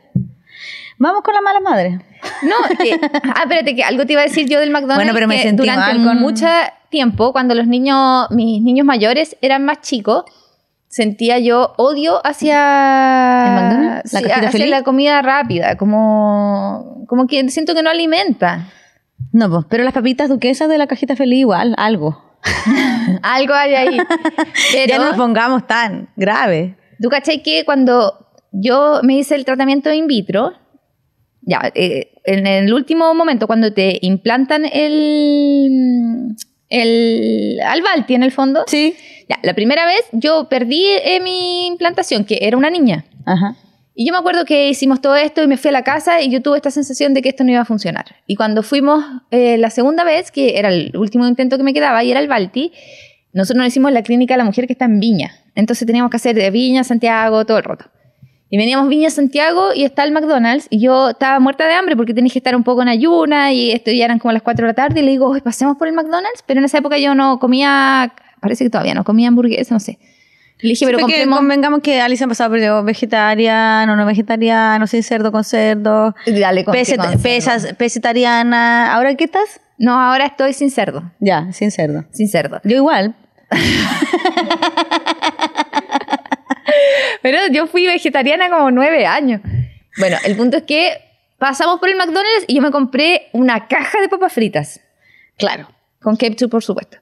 Vamos con la mala madre. No, (laughs) ah, espérate, que algo te iba a decir yo del McDonald's. Bueno, pero me durante con... mucho tiempo, cuando los niños, mis niños mayores eran más chicos, sentía yo odio hacia, ¿El McDonald's? ¿La, comida rápida, como, como que siento que no alimenta. No, pues, pero las papitas duquesas de la cajita feliz igual, algo. (laughs) Algo hay ahí. (laughs) Pero, ya nos pongamos tan grave. ¿Tú cachai que cuando yo me hice el tratamiento in vitro, ya, eh, en el último momento, cuando te implantan el, el Albalti en el fondo, sí. la primera vez yo perdí eh, mi implantación, que era una niña. Ajá. Y yo me acuerdo que hicimos todo esto y me fui a la casa y yo tuve esta sensación de que esto no iba a funcionar. Y cuando fuimos eh, la segunda vez, que era el último intento que me quedaba y era el Balti, nosotros nos hicimos la clínica de la mujer que está en Viña. Entonces teníamos que hacer de Viña, Santiago, todo el Y veníamos Viña, Santiago y está el McDonald's y yo estaba muerta de hambre porque tenía que estar un poco en ayuna y esto ya eran como las 4 de la tarde y le digo, pasemos por el McDonald's, pero en esa época yo no comía, parece que todavía no comía hamburguesa, no sé. Le dije, pero que convengamos que Alice ha pasado por vegetariano, no vegetariano, sin cerdo con cerdo. Dale, con pesas, pesetariana. ¿Ahora qué estás? No, ahora estoy sin cerdo. Ya, sin cerdo. Sin cerdo. Yo igual. (laughs) pero yo fui vegetariana como nueve años. Bueno, el punto es que pasamos por el McDonald's y yo me compré una caja de papas fritas. Claro. Con ketchup, por supuesto.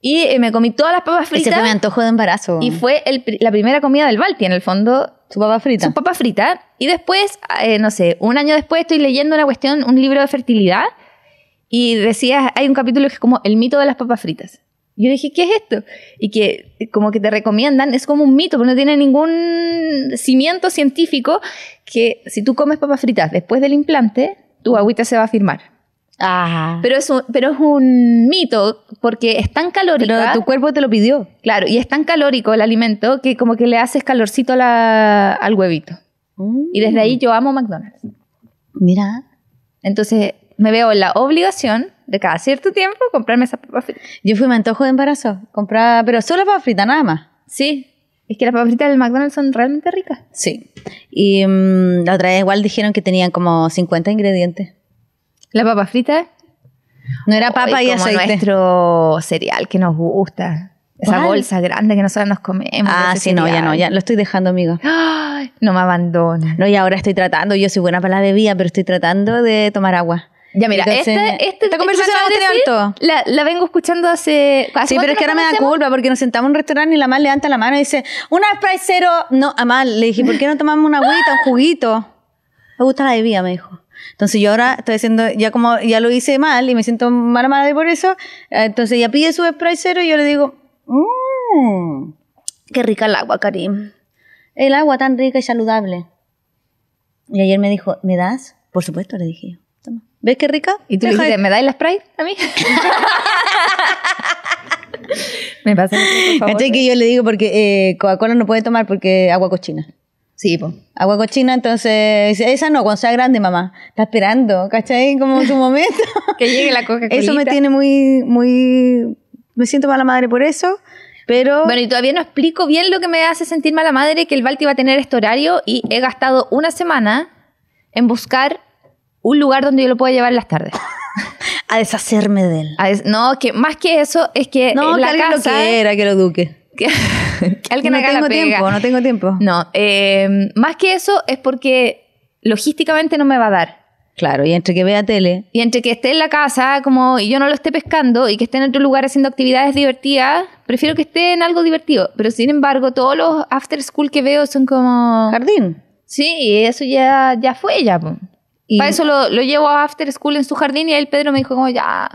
Y eh, me comí todas las papas fritas. Ese fue antojo de embarazo. Y fue la primera comida del Balti, en el fondo. Su papa frita. Su papa frita. Y después, ah, eh, no sé, un año después estoy leyendo una cuestión, un libro de fertilidad. Y decía, hay un capítulo que es como el mito de las papas fritas. Yo dije, ¿qué es esto? Y que eh, como que te recomiendan, es como un mito, pero no tiene ningún cimiento científico que si tú comes papas fritas después del implante, tu agüita se va a firmar. Pero es un, pero es un mito porque es tan calórico. Pero tu cuerpo te lo pidió. Claro, y es tan calórico el alimento que como que le haces calorcito al huevito. Y desde ahí yo amo McDonald's. Mira. Entonces me veo en la obligación de cada cierto tiempo comprarme esa papa frita Yo fui me antojo de embarazo, comprar, pero solo papa frita, nada más. Sí. Es que las papas fritas del McDonald's son realmente ricas. Sí. Y mm, la otra vez igual dijeron que tenían como 50 ingredientes. ¿La papa frita? No era papa y como nuestro cereal que nos gusta. Esa bolsa grande que nosotros nos comemos. Ah, sí, no, ya no, ya lo estoy dejando, amigo. No me abandona. No, y ahora estoy tratando, yo soy buena para la bebida, pero estoy tratando de tomar agua. Ya mira, este, esta conversación la, la, vengo escuchando hace... sí, pero es que ahora me da culpa porque nos sentamos en un restaurante y la mamá levanta la mano y dice, una Sprite cero, no, a mal, le dije, ¿por qué no tomamos una agüita, un juguito? Me gusta la bebida, me dijo. Entonces yo ahora estoy haciendo, ya como ya lo hice mal y me siento mala de por eso, eh, entonces ya pide su spray cero y yo le digo, mmm, qué rica el agua, Karim. El agua tan rica y saludable. Y ayer me dijo, ¿me das? Por supuesto, le dije yo. Toma. ¿Ves qué rica? Y tú le dijiste, ¿me das el spray a mí? (laughs) Me pasa. que yo le digo porque eh, Coca-Cola no puede tomar porque agua cochina. Sí, agua cochina, entonces, esa no, cuando sea grande, mamá, está esperando, ¿cachai? Como su (laughs) momento. que llegue la coca Eso me tiene muy, muy, me siento mala madre por eso, pero... Bueno, y todavía no explico bien lo que me hace sentir mala madre, que el Balti va a tener este horario y he gastado una semana en buscar un lugar donde yo lo pueda llevar en las tardes. (laughs) a deshacerme de él. no, que más que eso, es que no, la casa... No, que lo duque que que (laughs) no haga tengo tiempo, no tengo tiempo. No, em, más que eso es porque logísticamente no me va a dar. Claro, y entre que vea tele. Y entre que esté en la casa como y yo no lo esté pescando y que esté en otro lugar haciendo actividades divertidas, prefiero que esté en algo divertido. Pero sin embargo, todos los after school que veo son como... Jardín. Sí, eso ya, ya fue ya. Y... Para eso lo, lo llevo a after school en su jardín y ahí el Pedro me dijo como ya,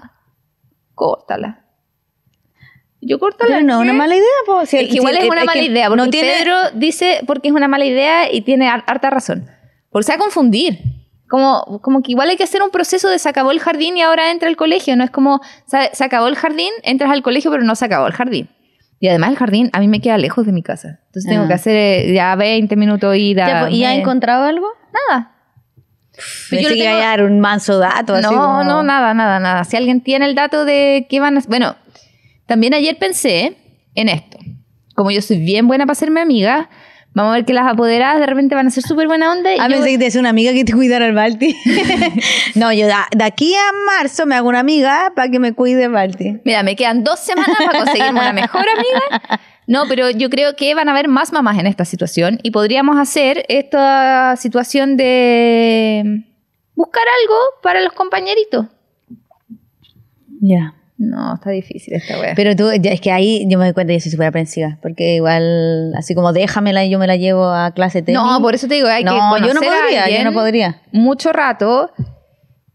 córtala yo corto la no una mala idea, igual es una mala idea, porque tiene... Pedro dice porque es una mala idea y tiene harta razón. Por sea, confundir. Como, como que igual hay que hacer un proceso de se acabó el jardín y ahora entra el colegio. No es como se, acabó el jardín, entras al colegio, pero no se acabó el jardín. Y además el jardín a mí me queda lejos de mi casa. Entonces tengo ah. que hacer eh, ya 20 minutos ida. ¿Y ha encontrado algo? Nada. yo le a dar un manso dato. No, así no, nada, nada, nada. Si alguien tiene el dato de qué van a... Bueno, también ayer pensé en esto. Como yo soy bien buena para ser mi amiga, vamos a ver que las apoderadas de repente van a ser súper buena onda. A ah, yo... que te una amiga que te cuidara el Balti. (laughs) no, yo de aquí a marzo me hago una amiga para que me cuide el Balti. Mira, me quedan dos semanas para conseguirme una mejor amiga. No, pero yo creo que van a haber más mamás en esta situación y podríamos hacer esta situación de buscar algo para los compañeritos. Ya. No, está difícil esta wea. Pero tú, es que ahí yo me doy cuenta que soy súper aprensiva. Porque igual, así como déjamela y yo me la llevo a clase técnica. No, por eso te digo, hay que yo no podría, yo no podría. Mucho rato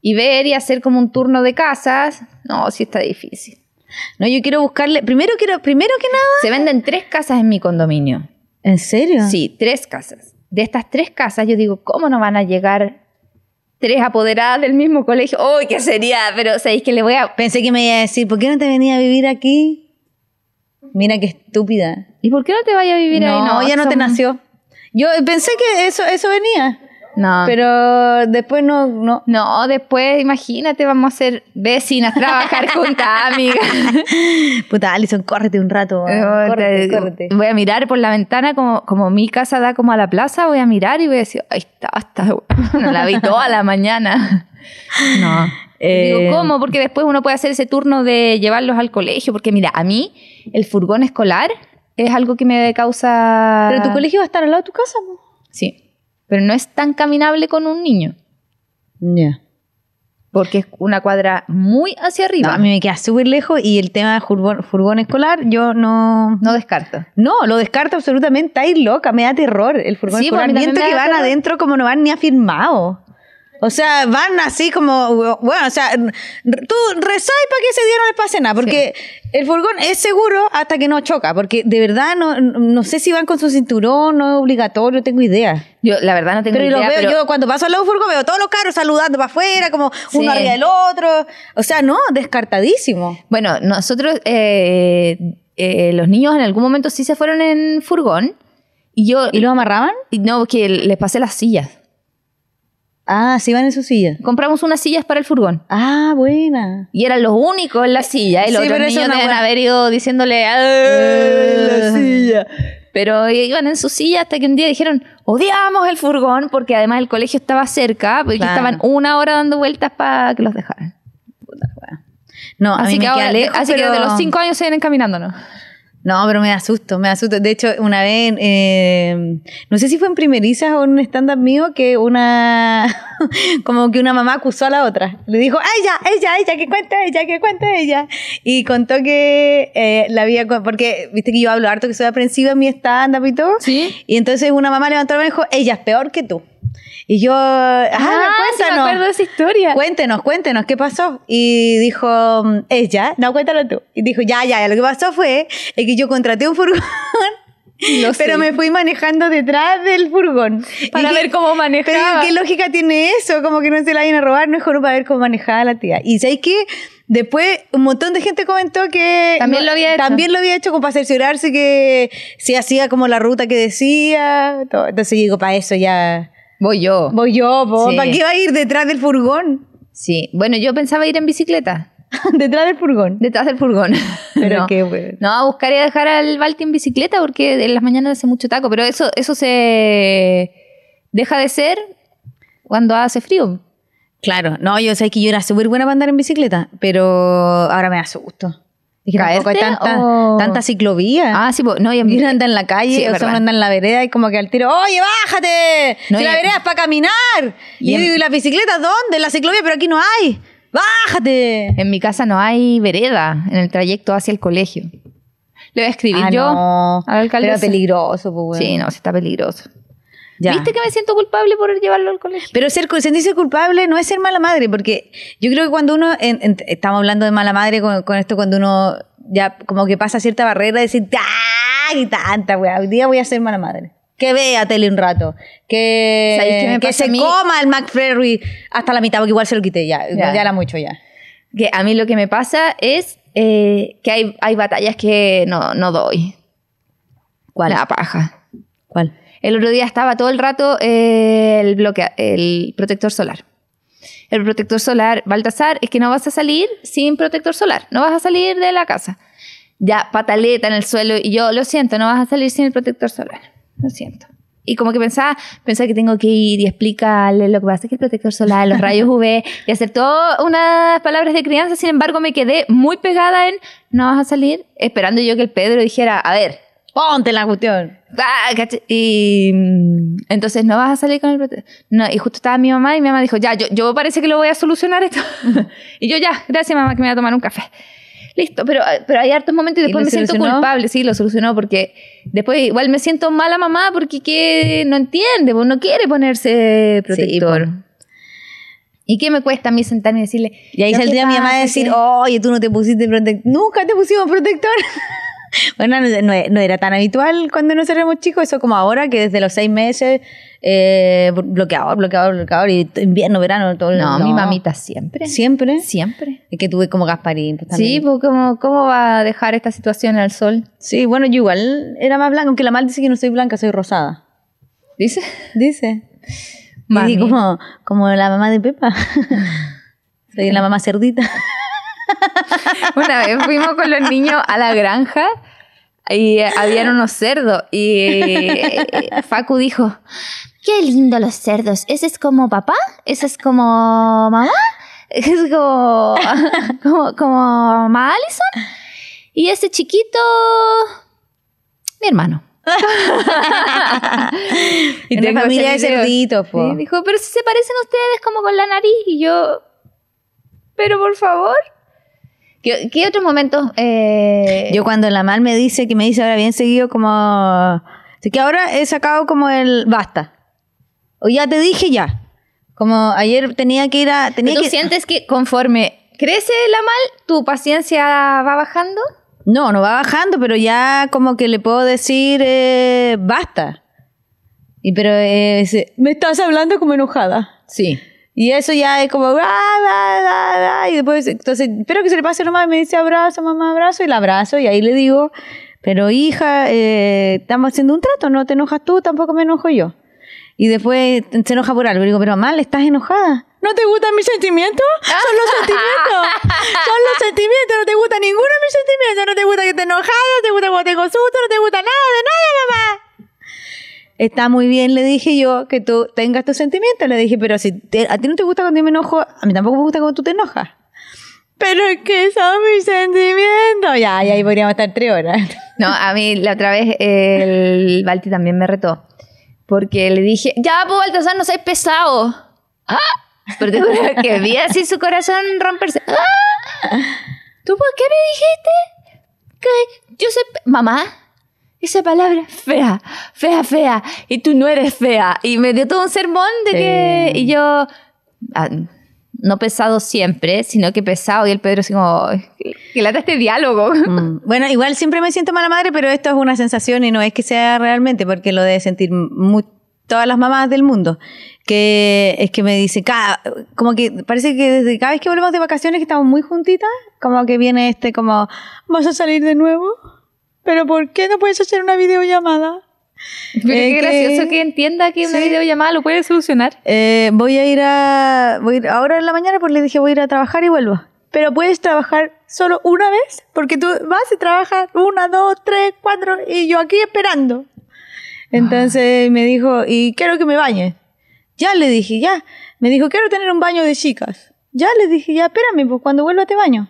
y ver y hacer como un turno de casas. No, sí está difícil. No, yo quiero buscarle. Primero quiero, primero que nada. Se venden tres casas en mi condominio. ¿En serio? Sí, tres casas. De estas tres casas, yo digo, ¿cómo no van a llegar tres apoderadas del mismo colegio. ¡Uy, qué sería! Pero sabéis que le voy a. Pensé que me iba a decir, ¿por qué no te venía a vivir aquí? Mira qué estúpida. ¿Y por qué no te vaya a vivir ahí? No, ya no te nació. Yo pensé que eso, eso venía. No. Pero después no, no. No, después imagínate, vamos a ser vecinas, trabajar (laughs) juntas, amiga. Puta, Alison, córrete un rato. ¿eh? Oh, voy a mirar por la ventana, como, mi casa da como a la plaza, voy a mirar y voy a decir, ahí está, está, (laughs) no la vi toda la mañana. No. (laughs) Digo, eh, ¿cómo? Porque después uno puede hacer ese turno de llevarlos al colegio. Porque mira, a mí el furgón escolar es algo que me causa... Pero tu colegio va a estar al lado de tu casa. ¿no? Sí pero no es tan caminable con un niño. Ya. Porque es una cuadra muy hacia arriba. a mí me queda súper lejos y el tema de furgón, escolar yo no... No descarto. No, lo descarto absolutamente. ahí loca, me da terror el furgón sí, pues, escolar. Mientras que van adentro como no van ni afirmado. O sea, van así como, bueno, o sea, tú y para que ese día no les pase nada, porque el furgón es seguro hasta que no choca, porque de verdad no, no sé si van con su cinturón, no es obligatorio, tengo idea. Yo la verdad no tengo idea. pero yo cuando paso al lado del furgón veo todos los carros saludando para afuera, como uno arriba del otro. O sea, no, descartadísimo. Bueno, nosotros, eh, eh, los niños en algún momento sí se fueron en furgón. Y, yo, ¿Y los amarraban? No, que les pasé las sillas. Ah, sí van en su silla. Compramos unas sillas para el furgón. Ah, buena. Y eran los únicos en la silla. Y los sí, otros niños deben haber ido diciéndole... Ah, ah. Pero iban en su silla hasta que un día dijeron, odiamos el furgón, porque además el colegio estaba cerca, porque pues, estaban una hora dando vueltas para que los dejaran. No, así que, así que desde los cinco años se vienen caminando, ¿no? No, pero me asusto, me asusto. De hecho, una vez, eh, no sé si fue en primerizas o en un stand-up mío, que una, (laughs) como que una mamá acusó a la otra. Le dijo, ella, ella, ella, que cuente ella, que cuente ella. Y contó que eh, la había, porque viste que yo hablo harto, que soy aprensiva en mi stand-up y todo. Sí. Y entonces una mamá levantó la mano y dijo, ella es peor que tú. Y yo, ah, cuéntanos. Ah, sí me acuerdo esa historia. Cuéntenos, cuéntenos, ¿qué pasó? Y dijo, ella, no, cuéntalo tú. Y dijo, ya, ya, lo que pasó fue que yo contraté un furgón (laughs) (laughs) pero me fui manejando detrás del furgón. Para ver cómo manejaba. Pero ¿qué lógica tiene eso? Como que no se la vayan a robar, mejor para ver cómo manejaba la tía. Y sé que Después un montón de gente comentó que... También lo había hecho. También lo había hecho como para cerciorarse que se hacía como la ruta que decía. Todo. Entonces digo, para eso ya Voy yo. Voy yo, voy ¿para qué va a ir detrás del furgón? Sí, bueno, yo pensaba ir en bicicleta. (laughs) detrás del furgón. Detrás del furgón. (laughs) Pero qué bueno. No, buscaría dejar al Balti en bicicleta porque en las mañanas hace mucho taco, pero eso, eso se deja de ser cuando hace frío. Claro, no, yo sé que yo era súper buena para andar en bicicleta, pero ahora me gusto tanta, tanta ciclovía. Ah, sí, no, y, en... Eh, anda en la calle, o sea, en la vereda y como que al tiro, oye, bájate, no, si la vereda es para caminar. Y, las bicicletas, ¿dónde? La ciclovía, pero aquí no hay. Bájate. En mi casa no hay vereda en el trayecto hacia el colegio. Le voy a escribir ah, yo al alcalde. Pero peligroso, pues, Sí, no, sí está peligroso. ¿Viste que me siento culpable por llevarlo al colegio? Pero ser, sentirse culpable no es ser mala madre, porque yo creo que cuando uno, estamos hablando de mala madre con, esto, cuando uno ya como que pasa cierta barrera de decir, ¡ah! Y tanta, wea hoy día voy a ser mala madre que vea tele un rato, que, que se coma el McFerry hasta la mitad, porque igual se lo quité ya, ya, ya la mucho ya. Que a mí lo que me pasa es eh, que hay, hay, batallas que no, no doy. ¿Cuál? La paja. ¿Cuál? El otro día estaba todo el rato eh, el, bloquea, el protector solar. El protector solar, Baltasar, es que no vas a salir sin protector solar, no vas a salir de la casa. Ya pataleta en el suelo y yo, lo siento, no vas a salir sin el protector solar, lo siento. Y como que pensaba, pensaba que tengo que ir y explicarle lo que pasa, que el protector solar, los rayos UV, y hacer todas unas palabras de crianza, sin embargo me quedé muy pegada en, no vas a salir, esperando yo que el Pedro dijera, a ver, ponte la cuestión. Ah, y mm, entonces no vas a salir con el protector. No, y justo estaba mi mamá y mi mamá dijo, ya, yo, yo parece que lo voy a solucionar esto. (laughs) y yo ya, gracias mamá que me voy a tomar un café. Listo, pero, ah, pero hay hartos momentos y después me siento culpable, sí, lo solucionó porque después igual me siento mala mamá porque ¿qué? no entiende, pues, no quiere ponerse protector. ¿Y qué me cuesta a mí sentarme y decirle? Y ahí saldría mi mamá decir, oye, tú no te pusiste protector. Nunca te pusimos protector. (laughs) bueno, no, era tan habitual cuando nos éramos chicos, eso como ahora que desde los seis meses eh, bloqueador, bloqueador, bloqueador y invierno, verano, todo. No, no. mi mamita siempre. Siempre. Siempre. Es que tuve como Gasparín. Pues, también. Sí, pues ¿cómo, va a dejar esta situación al sol? Sí, bueno, yo igual era más blanca, aunque la mal dice que no soy blanca, soy rosada. ¿Dice? Dice. Mami. como, como la mamá de Pepa. (laughs) soy la mamá cerdita. (laughs) Una vez fuimos con los niños a la granja y habían unos cerdos y Facu dijo, qué lindo los cerdos, ese es como papá, ese es como mamá, es como, (laughs) como, mamá Allison y ese chiquito, mi hermano. (laughs) y familia de cerditos, dijo, pero si se parecen ustedes como con la nariz y yo, pero por favor. ¿Qué, qué otros momentos? Eh? Yo cuando la mal me dice, que me dice ahora bien seguido como... que ahora he sacado como el basta. O ya te dije ya. Como ayer tenía que ir a... Tenía ¿Tú sientes que conforme crece la mal, tu paciencia va bajando? No, no va bajando, pero ya como que le puedo decir eh, basta. Y pero me estás hablando como enojada. Sí. Y eso ya es como, ah, y después, entonces, espero que se le pase nomás, me dice abrazo, mamá, abrazo, y la abrazo, y ahí le digo, pero hija, eh, estamos haciendo un trato, no te enojas tú, tampoco me enojo yo. Y después se enoja por algo, y digo, pero mamá, le estás enojada. ¿No te gustan mis sentimientos? Son los sentimientos. Son los sentimientos. No te gusta ninguno de mis sentimientos. No te gusta que esté enojado, no te gusta cuando tengo susto, no te gusta nada de nada, mamá está muy bien, le dije yo, que tú tengas tus sentimientos. Le dije, pero si a ti no te gusta cuando yo me enojo, a mí tampoco me gusta cuando tú te enojas. Pero es que son mis sentimientos. Ya, y ahí podríamos estar tres horas. (laughs) No, a mí la otra vez el Balti también me retó. Porque le dije, ya, pues Baltasar, no seas pesado. ¡Ah! Pero te juro que vi así su corazón romperse. ¡Ah! ¿Tú por qué me dijiste? que yo sé mamá esa palabra fea, fea, fea, y tú no eres fea. Y me dio todo un sermón de que. Y yo. Ah, no pesado siempre, sino que pesado. Y el Pedro así como, que lata este diálogo. (laughs) Mm. Bueno, igual siempre me siento mala madre, pero esto es una sensación y no es que sea realmente, porque lo de sentir todas las mamás del mundo, que es que me dice, cada, como que parece que desde cada vez que volvemos de vacaciones, que estamos muy juntitas, como que viene este como, ¿vas a salir de nuevo? pero ¿por qué no puedes hacer una videollamada? Pero qué eh, gracioso que, entienda que una videollamada lo puede solucionar. Eh, voy a ir a. ahora en la mañana porque le dije voy a ir a trabajar y vuelvo. Pero puedes trabajar solo una vez, porque tú vas y trabajas una, dos, tres, cuatro, y yo aquí esperando. Ah. Entonces me dijo, y quiero que me bañes. Ya le dije, ya. Me dijo, quiero tener un baño de chicas. Ya le dije, ya, espérame, pues cuando vuelva te baño.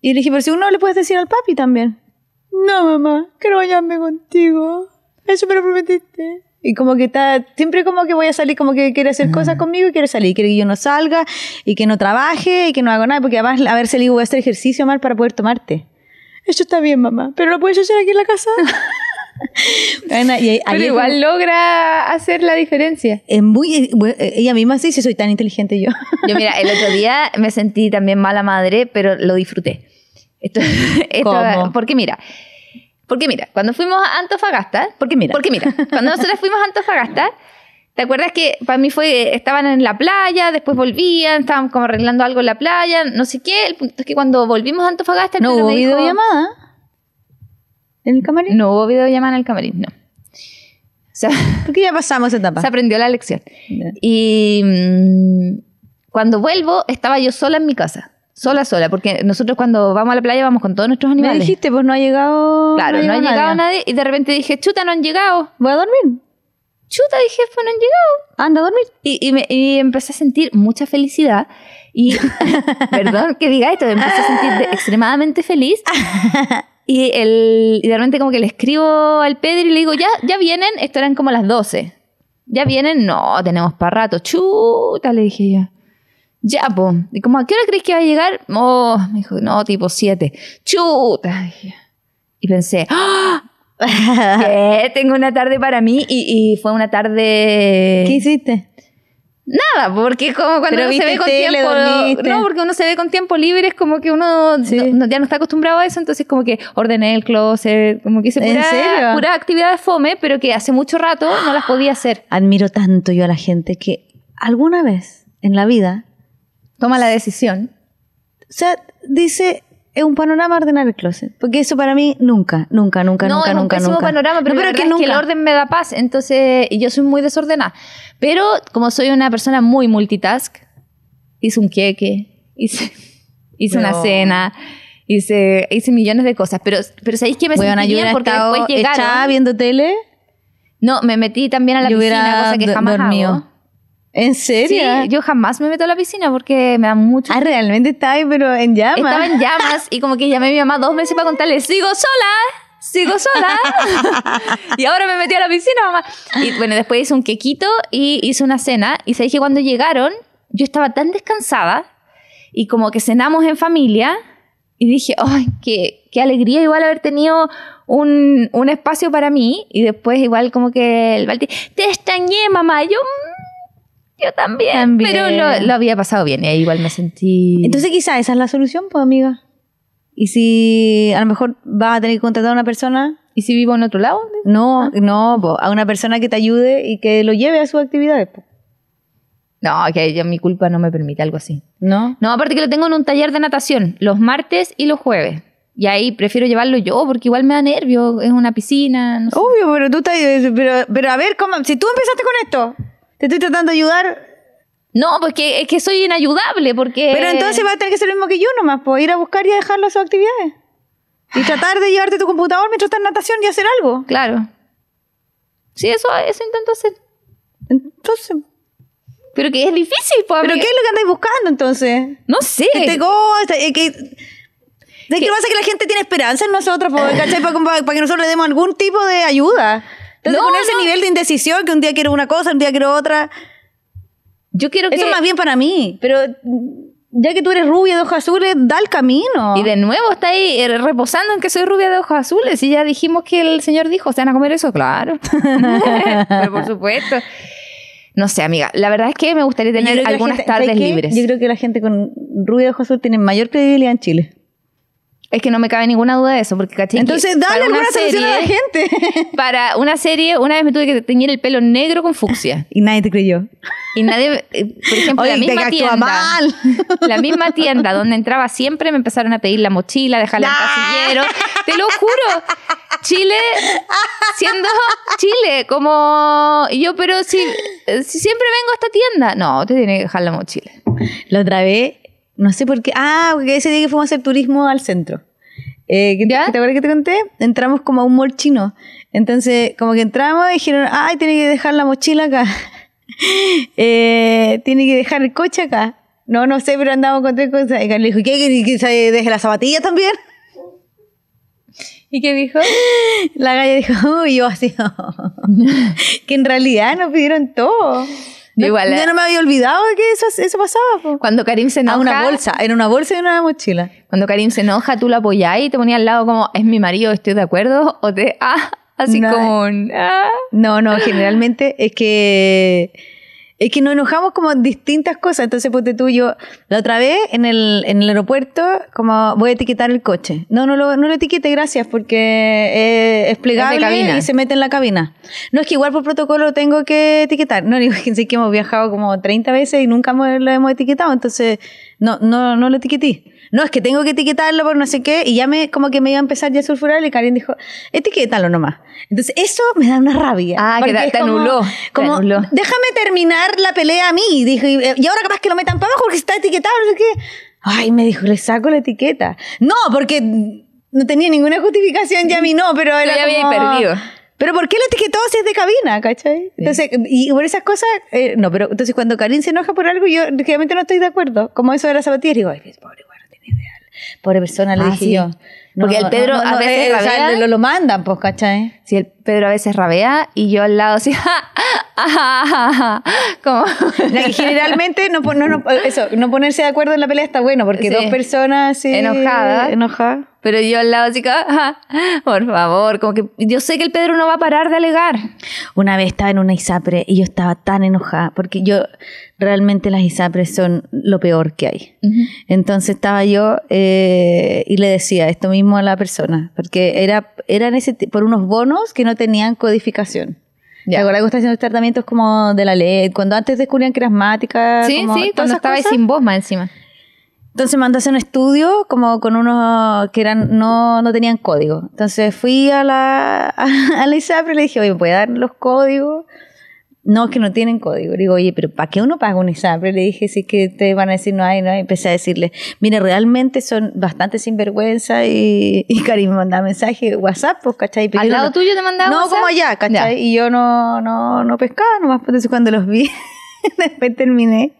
Y le dije, pero si uno le puedes decir al papi también no mamá, quiero bañarme contigo, eso me lo prometiste. Y como que está, siempre como que voy a salir, como que quiere hacer cosas ah. conmigo y quiere salir, quiere que yo no salga y que no trabaje y que no haga nada, porque además, a ver si le digo, voy a ejercicio mal para poder tomarte. Eso está bien, mamá, pero lo puedes hacer aquí en la casa. (laughs) y pero igual logra hacer la diferencia. En muy, eh, eh, ella misma sí, si soy tan inteligente yo. yo mira, el otro día me sentí también mala madre, pero lo disfruté. (laughs) porque mira, porque mira, cuando fuimos a Antofagasta, porque mira, porque mira, cuando nosotros fuimos a Antofagasta, ¿te acuerdas que para mí fue, estaban en la playa, después volvían, estaban como arreglando algo en la playa, no sé qué, el punto es que cuando volvimos a Antofagasta, no hubo videollamada en el camarín. No hubo videollamada en el camarín, no. O sea, (laughs) porque ya pasamos esa etapa. Se aprendió la lección. Y mm, cuando vuelvo, estaba yo sola en mi casa. Sola, sola, porque nosotros cuando vamos a la playa vamos con todos nuestros animales. Me dijiste, pues no ha llegado. Claro, no, ha llegado nadie. Y de repente dije, chuta, no han llegado. Voy a dormir. Chuta, dije, pues no han llegado. Anda a dormir. Y, me, empecé a sentir mucha felicidad. Y, (laughs) perdón que diga esto, empecé a sentir extremadamente feliz. (laughs) Y, el, de repente como que le escribo al Pedro y le digo, ya, ya vienen, esto eran como las 12. Ya vienen, no, tenemos para rato. Chuta, le dije ya ya, po. Y como, ¿a qué hora crees que va a llegar? Oh, me dijo, no, tipo siete. Chuta. Y pensé, ¡Ah! (laughs) Tengo una tarde para mí y, fue una tarde... ¿Qué hiciste? Nada, porque como cuando uno se ve con tiempo... No, porque uno se ve con tiempo libre, es como que uno ya no está acostumbrado a eso, entonces como que ordené el closet, como que hice pura, pura actividad de fome, pero que hace mucho rato no las podía hacer. (gasps) Admiro tanto yo a la gente que alguna vez en la vida toma la decisión, o sea, dice, es un panorama ordenar el closet. Porque eso para mí nunca, nunca, nunca, nunca, nunca, es un nunca, panorama, pero, que, Es que el orden me da paz. Entonces, yo soy muy desordenada. Pero como soy una persona muy multitask, hice un queque, hice, (laughs) hice una cena. Hice, hice millones de cosas, pero, pero ¿sabéis que me bueno, sentí bien? Porque después ¿ah? viendo tele? No, me metí también a la yo piscina, cosa que jamás dormido. ¿En serio? Sí, yo jamás me meto a la piscina porque me da mucho. Ah, realmente está ahí, pero en llamas. Estaba en llamas y como que llamé a mi mamá dos veces para contarle, sigo sola sigo sola. (laughs) (laughs) y ahora me metí a la piscina, mamá. Y bueno, después hice un quequito y hice una cena. Y se que cuando llegaron, yo estaba tan descansada y como que cenamos en familia. Y dije, ¡ay, qué, qué alegría igual haber tenido un, un, espacio para mí! Y después igual como que el Balti, ¡te extrañé, mamá! yo, mm, yo también. Pero lo, había pasado bien y ahí igual me sentí. Entonces, quizá esa es la solución, pues, amiga. Y si a lo mejor vas a tener que contratar a una persona. ¿Y si vivo en otro lado? No, ah. no, a una persona que te ayude y que lo lleve a sus actividades. No, que mi culpa no me permite algo así. ¿No? No, aparte que lo tengo en un taller de natación, los martes y los jueves. Y ahí prefiero llevarlo yo, porque igual me da nervio, es una piscina. No Obvio, pero tú estás. Pero, pero a ver, si tú empezaste con esto. Te estoy tratando de ayudar. No, porque pues es que soy inayudable, porque... Pero entonces vas a tener que ser lo mismo que yo nomás, pues ir a buscar y a dejarlo a sus actividades. Y ah. tratar de llevarte tu computador mientras estás en natación y hacer algo. Claro. Sí, eso, eso intento hacer. Entonces... Pero que es difícil, pues. ¿Pero qué es lo que andáis buscando entonces? No sé. te eh, que... que ¿Qué? que pasa? Que la gente tiene esperanza en nosotros, pues, ¿cachai? para, que nosotros le demos algún tipo de ayuda no, con ese nivel de indecisión, que un día quiero una cosa, un día quiero otra. Yo quiero que. Eso más bien para mí. Pero ya que tú eres rubia de ojos azules, da el camino. Y de nuevo está ahí eh, reposando en que soy rubia de ojos azules. Y ya dijimos que el señor dijo, ¿se van a comer eso? Claro. (laughs) pero por supuesto. No sé, amiga. La verdad es que me gustaría tener algunas tardes libres. Yo creo que la gente con rubia de ojos azules tiene mayor credibilidad en Chile. Es que no me cabe ninguna duda de eso, porque caché. Entonces, dale alguna serie, solución a la gente. (laughs) para una serie, una vez me tuve que teñir el pelo negro con fucsia. y nadie te creyó. Y nadie, eh, por ejemplo, la misma tienda. La misma tienda donde entraba siempre me empezaron a pedir la mochila, dejarla en el casillero. Te lo juro. Chile, siendo Chile, como yo, pero si, si siempre vengo a esta tienda, no, te tiene que dejar la mochila. La otra vez, no sé por qué, ah, porque ese día que fuimos a hacer turismo al centro. Eh, ¿Te acuerdas que te conté? Entramos como a un mall chino. Entonces, como que entramos y dijeron, ay, tiene que dejar la mochila acá. (laughs) Eh, tiene que dejar el coche acá. No, no sé, pero andamos con tres cosas. Y Carlos dijo, ¿qué? ¿Que se deje las zapatillas también? (laughs) ¿Y qué dijo? La galla dijo, uy, yo así, (laughs) que en realidad nos pidieron todo. Yo Igual, ya eh, no me había olvidado que eso, eso pasaba. Cuando Karim se ah, enoja. una bolsa, era una bolsa y una mochila. Cuando Karim se enoja, tú la apoyás y te ponías al lado como, es mi marido, estoy de acuerdo, o te, ah, así como, ah. No, no, generalmente es que es que nos enojamos como distintas cosas. Entonces, ponte tú, yo, la otra vez en el, en el aeropuerto, como voy a etiquetar el coche. No, no lo, no lo etiquete, gracias, porque es plegable y se mete en la cabina. No es que igual por protocolo tengo que etiquetar. No, (laughs) digo, que hemos viajado como 30 veces y nunca lo hemos etiquetado, entonces no, no, no lo etiqueté. No, es que tengo que etiquetarlo por no sé qué. Y ya me, como que me iba a empezar ya a sulfurar y Karin dijo, etiquétalo nomás. Entonces, eso me da una rabia. Ah, que te, anuló, déjame terminar la pelea a mí. Dijo, eh, y, ahora capaz que lo metan para abajo porque está etiquetado, no sé qué. Ay, me dijo, le saco la etiqueta. No, porque no tenía ninguna justificación, ya a mí no, pero ya había perdido. Pero ¿por qué lo etiquetó si es de cabina, cachai? Entonces, y por esas cosas, eh, no, pero entonces cuando Karin se enoja por algo, yo realmente no estoy de acuerdo. Como eso de las zapatillas, digo, ay, pobre ideal. Pobre persona, le ah, dije yo. Porque al el Pedro a veces lo, lo mandan, pues, ¿cachai? Si el, Pedro a veces rabea y yo al lado así, generalmente no, no, no, eso, no ponerse de acuerdo en la pelea está bueno, porque dos personas así... Enojadas. Pero yo al lado así, (laughs) por favor, como que yo sé que el Pedro no va a parar de alegar. Una vez estaba en una ISAPRE y yo estaba tan enojada, porque yo realmente las ISAPRES son lo peor que hay. Entonces estaba yo eh, y le decía esto mismo a la persona, porque era, eran por unos bonos que no tenían codificación. Ya. estás haciendo tratamientos como de la LED, Cuando antes descubrían que sí, cuando estaba sin voz más encima. Entonces mandó a hacer un estudio como con unos que eran no, tenían código. Entonces fui a la, (laughs) a, y le dije, oye, ¿me puede dar los códigos? no, es que no tienen código. Le digo, oye, pero ¿para qué uno paga un ISAPRE? le dije, sí, que te van a decir no hay, no hay. Empecé a decirle, mire, realmente son bastante sinvergüenza y, y Karim me mandaba mensaje, WhatsApp, pues, ¿cachai? ¿Al lado tuyo te mandaba no, WhatsApp? No, como allá, ¿cachai? Y yo no, no, no pescaba nomás, pues cuando los vi, (laughs) después terminé.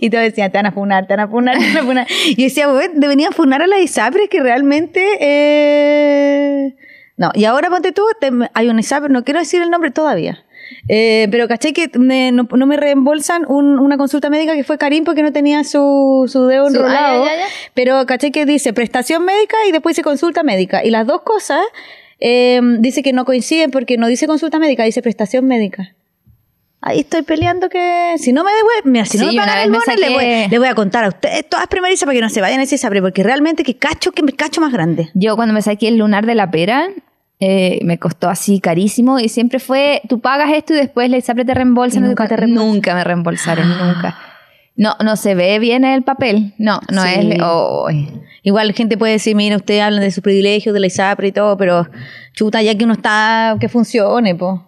Y te decían, te van a funar, te van a funar, te van a funar. Y yo decía, a funar a la ISAPRE, que realmente... Eh... No, y ahora ponte tú, hay un ISAPRE, no quiero decir el nombre todavía, eh, pero caché que no, me reembolsan una consulta médica que fue Karim porque no tenía su, su dedo enrolado. Ah, pero caché que dice prestación médica y después dice consulta médica. Y las dos cosas em, dice que no coinciden porque no dice consulta médica, dice prestación médica. Ahí estoy peleando que si no me devuelven, si no me pagan el bono, le, voy, a contar a ustedes todas primerizas para que no se vayan a decir sabre, porque realmente que cacho que me cacho más grande. Yo cuando me saqué el lunar de la pera, eh, me costó así carísimo y siempre fue, tú pagas esto y después la ISAPRE te reembolsa. Nunca, nunca me reembolsaron, ah. nunca. No, no se ve bien el papel. No, no es. Oh, eh. Igual gente puede decir, mira, ustedes hablan de sus privilegios, de la ISAPRE y todo, pero chuta, ya que uno está, que funcione, po.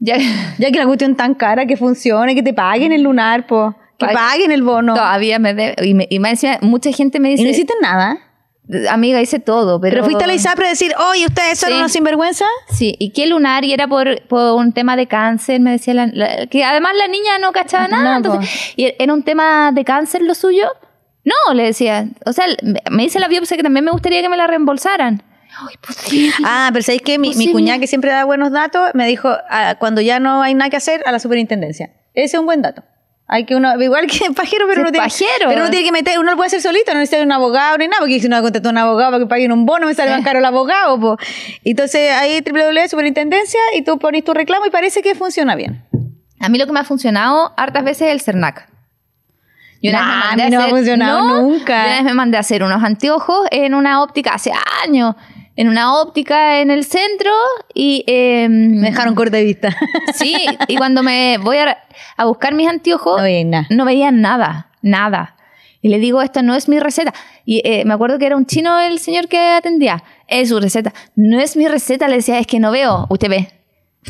Ya, (laughs) ya que la cuestión tan cara, que funcione, que te paguen el lunar, po. Que paguen el bono. Todavía me Y, me, y decía, mucha gente me dice. no nada? Amiga, hice todo, pero... fuiste a la ISAPRE a decir, oye, ¿ustedes son sí. unos sinvergüenza? Sí, y qué lunar, y era por, por un tema de cáncer, me decía la, Que además la niña no cachaba nada, Y e, era un tema de cáncer lo suyo. No, le decía. O sea, me dice la biopsia que también me gustaría que me la reembolsaran. Ay, pues Ah, pero ¿sabéis que mi, pues cuñada que siempre da buenos datos me dijo, ah, cuando ya no hay nada que hacer, a la superintendencia. Ese es un buen dato. Hay que uno, igual que (laughs) pajero, pero no tiene, pajero. pero uno tiene que meter, uno lo puede hacer solito, no necesita un abogado ni nada, porque si uno a un abogado para que paguen un bono, me sale más caro el abogado. Po. Entonces ahí W e, superintendencia, y tú pones tu reclamo y parece que funciona bien. A mí lo que me ha funcionado hartas veces es el CERNAC. Yo una vez no ha funcionado nunca. una vez me mandé a hacer unos anteojos en una óptica hace años en una óptica en el centro y... Em, me dejaron corte de vista. (laughs) Sí, y cuando me voy a, buscar mis anteojos, no veía, nada, nada. Y le digo, esta no es mi receta. Y eh, me acuerdo que era un chino el señor que atendía. Es su receta. No es mi receta, le decía, es que no veo. Usted ve.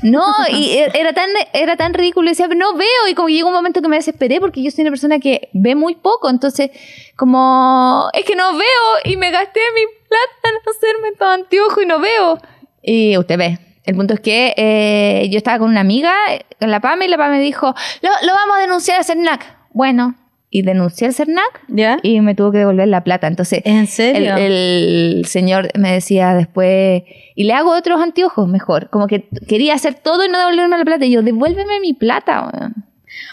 No, y (laughs) er, era tan, era tan ridículo. Decía, no veo. Y como llegó un momento que me desesperé porque yo soy una persona que ve muy poco. Entonces, como, es que no veo. Y me gasté mi plata, no hacerme todo anteojo y no veo. Y usted ve. El punto es que eh, yo estaba con una amiga, con la PAM y la me dijo, lo, vamos a denunciar al CERNAC. Bueno, y denuncié al CERNAC ¿Ya? y me tuvo que devolver la plata. Entonces, El, señor me decía después, y le hago otros anteojos mejor. Como que quería hacer todo y no devolverme la plata. Y yo, devuélveme mi plata.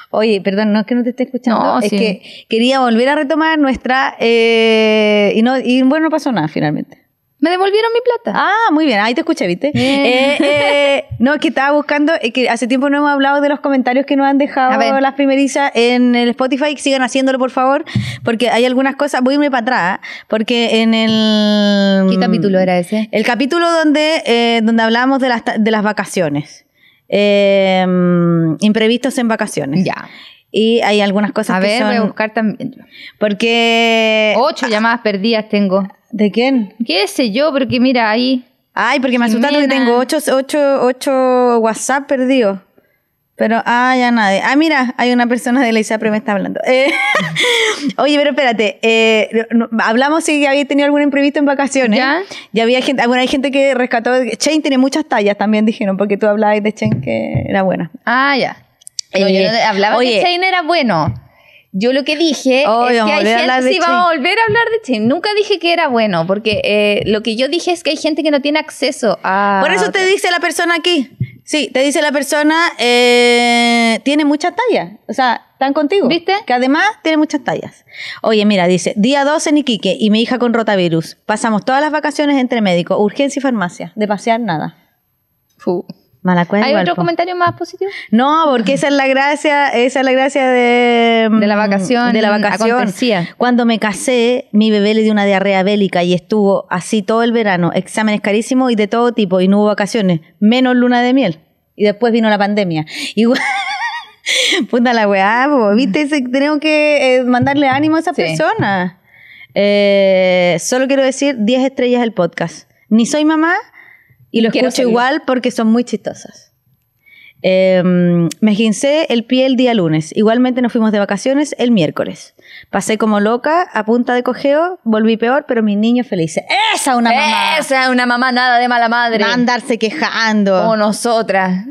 Oye, perdón, no es que no te esté escuchando, es que quería volver a retomar nuestra eh, y no y bueno, no pasó nada finalmente. Me devolvieron mi plata. Ah, muy bien, ahí te escuché, ¿viste? Eh, eh, no, es que estaba buscando, es que hace tiempo no hemos hablado de los comentarios que nos han dejado las primerizas en el Spotify, sigan haciéndolo, por favor, porque hay algunas cosas, voy a irme para atrás, ¿ah? porque en el... ¿Qué capítulo era ese? El capítulo donde, donde hablábamos de las, de las vacaciones. Em, imprevistos en vacaciones. Ya. Y hay algunas cosas a que ver, voy a buscar también. Porque... Ocho llamadas perdidas tengo. ¿De quién? ¿Qué sé yo? Porque mira, ahí... Ay, porque me asustaron que tengo ocho, ocho, ocho WhatsApp perdidos. Pero, ah, ya nadie. Ah, mira, hay una persona de la ISAPRE me está hablando. Eh, (laughs) oye, pero espérate, eh, hablamos si había tenido algún imprevisto en vacaciones. Ya. Y había gente, ah, bueno, hay gente que rescató. Chain tiene muchas tallas también, dijeron, porque tú hablabas de Chain que era buena. Ah, ya. yo eh, hablaba que era bueno. Yo lo que dije es que hay gente, sí, a volver a hablar de Chain. Nunca dije que era bueno, porque lo que yo dije es que hay gente que no tiene acceso a... Por eso te dice la persona aquí. Sí, te dice la persona, eh, tiene muchas tallas. O sea, están contigo. ¿Viste? Que además tiene muchas tallas. Oye, mira, dice, día 12 en Iquique y mi hija con rotavirus. Pasamos todas las vacaciones entre médico, urgencia y farmacia. De pasear, nada. Fu. ¿Hay otro comentario más positivo? No, porque esa es la gracia, esa es la gracia de, mm, la vacación. De la vacación. Cuando me casé, mi bebé le dio una diarrea bélica y estuvo así todo el verano, exámenes carísimos y de todo tipo, y no hubo vacaciones, menos luna de miel. Y después vino la pandemia. Y (laughs) puta la weá, viste, tenemos que eh, mandarle ánimo a esa persona. Eh, solo quiero decir 10 estrellas del podcast. Ni soy mamá, y lo escucho igual porque son muy chistosas. Em, me gincé el pie el día lunes. Igualmente nos fuimos de vacaciones el miércoles. Pasé como loca, a punta de cojeo, volví peor, pero mis niños felices. ¡Esa una mamá! ¡Esa es una mamá nada de mala madre! andarse quejando. Como nosotras.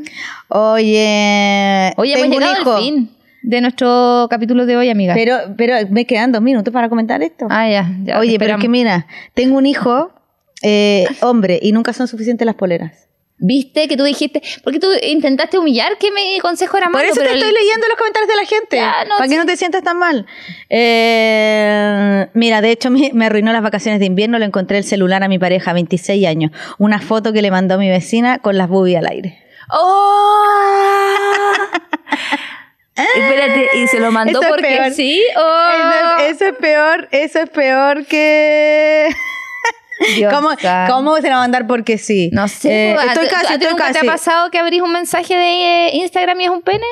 Oye... Oye, hemos llegado al fin de nuestro capítulo de hoy, amiga. Pero, pero me quedan dos minutos para comentar esto. Ah, ya Oye, pero es que mira, tengo un hijo eh, hombre y nunca son suficientes las poleras. ¿Viste que tú dijiste? Porque tú intentaste humillar que mi consejo era malo. Por eso te estoy leyendo los comentarios de la gente. para que no te sientas tan mal. Eh, mira, de hecho (laughs) me, arruinó las vacaciones de invierno. Le encontré el celular a mi pareja, 26 años. Una foto que le mandó mi vecina con las boobies al aire. ¡Oh! (laughs) (laughs) Espérate, y se lo mandó porque sí. ¡Oh! eso es peor, eso es peor que. ¿Cómo, ¿Cómo se la va a mandar porque sí? No sé. Eh, pues, estoy casi, estoy ¿Te ha pasado que abrís un mensaje de eh, Instagram y es un pene?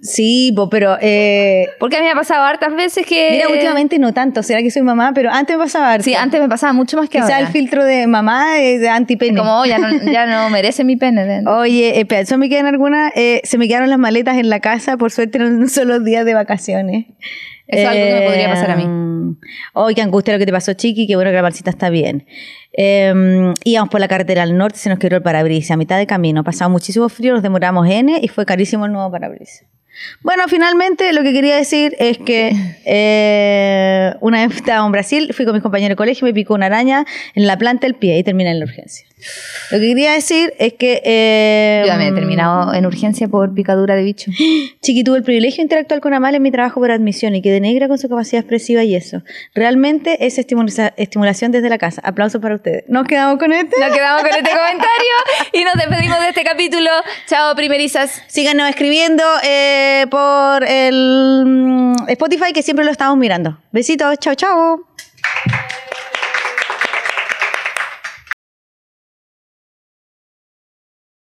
Sí, pero... Eh, porque a mí me ha pasado hartas veces que... Mira, últimamente no tanto, será que soy mamá, pero antes me pasaba Sí, antes me pasaba mucho más que Quizá ahora. el filtro de mamá es de antipene. Como, oh, ya no, ya no merece mi pene. Oye, eso me quedan algunas... se me quedaron las maletas en la casa, por suerte son solo días de vacaciones. Eso es algo que me podría pasar a mí. Hoy, em, qué angustia lo que te pasó, Chiqui, qué bueno que la balsita está bien. Em, íbamos por la carretera al norte, se nos quedó el parabrisas a mitad de camino. Pasaba muchísimo frío, nos demoramos N e, y fue carísimo el nuevo parabrisas. Bueno, finalmente lo que quería decir es que eh, una vez estaba en Brasil, fui con mis compañeros de colegio, me picó una araña en la planta del pie y terminé en la urgencia. Lo que quería decir es que. Eh, Yo he terminado en urgencia por picadura de bicho. (gasps) Chiqui, tuve el privilegio de interactuar con Amal en mi trabajo por admisión y quedé negra con su capacidad expresiva y eso. Realmente es estimulación desde la casa. Aplausos para ustedes. Nos quedamos con este. Nos quedamos con este (laughs) comentario y nos despedimos de este capítulo. Chao, primerizas. Síganos escribiendo eh, por el mm, Spotify que siempre lo estamos mirando. Besitos. Chao, chao.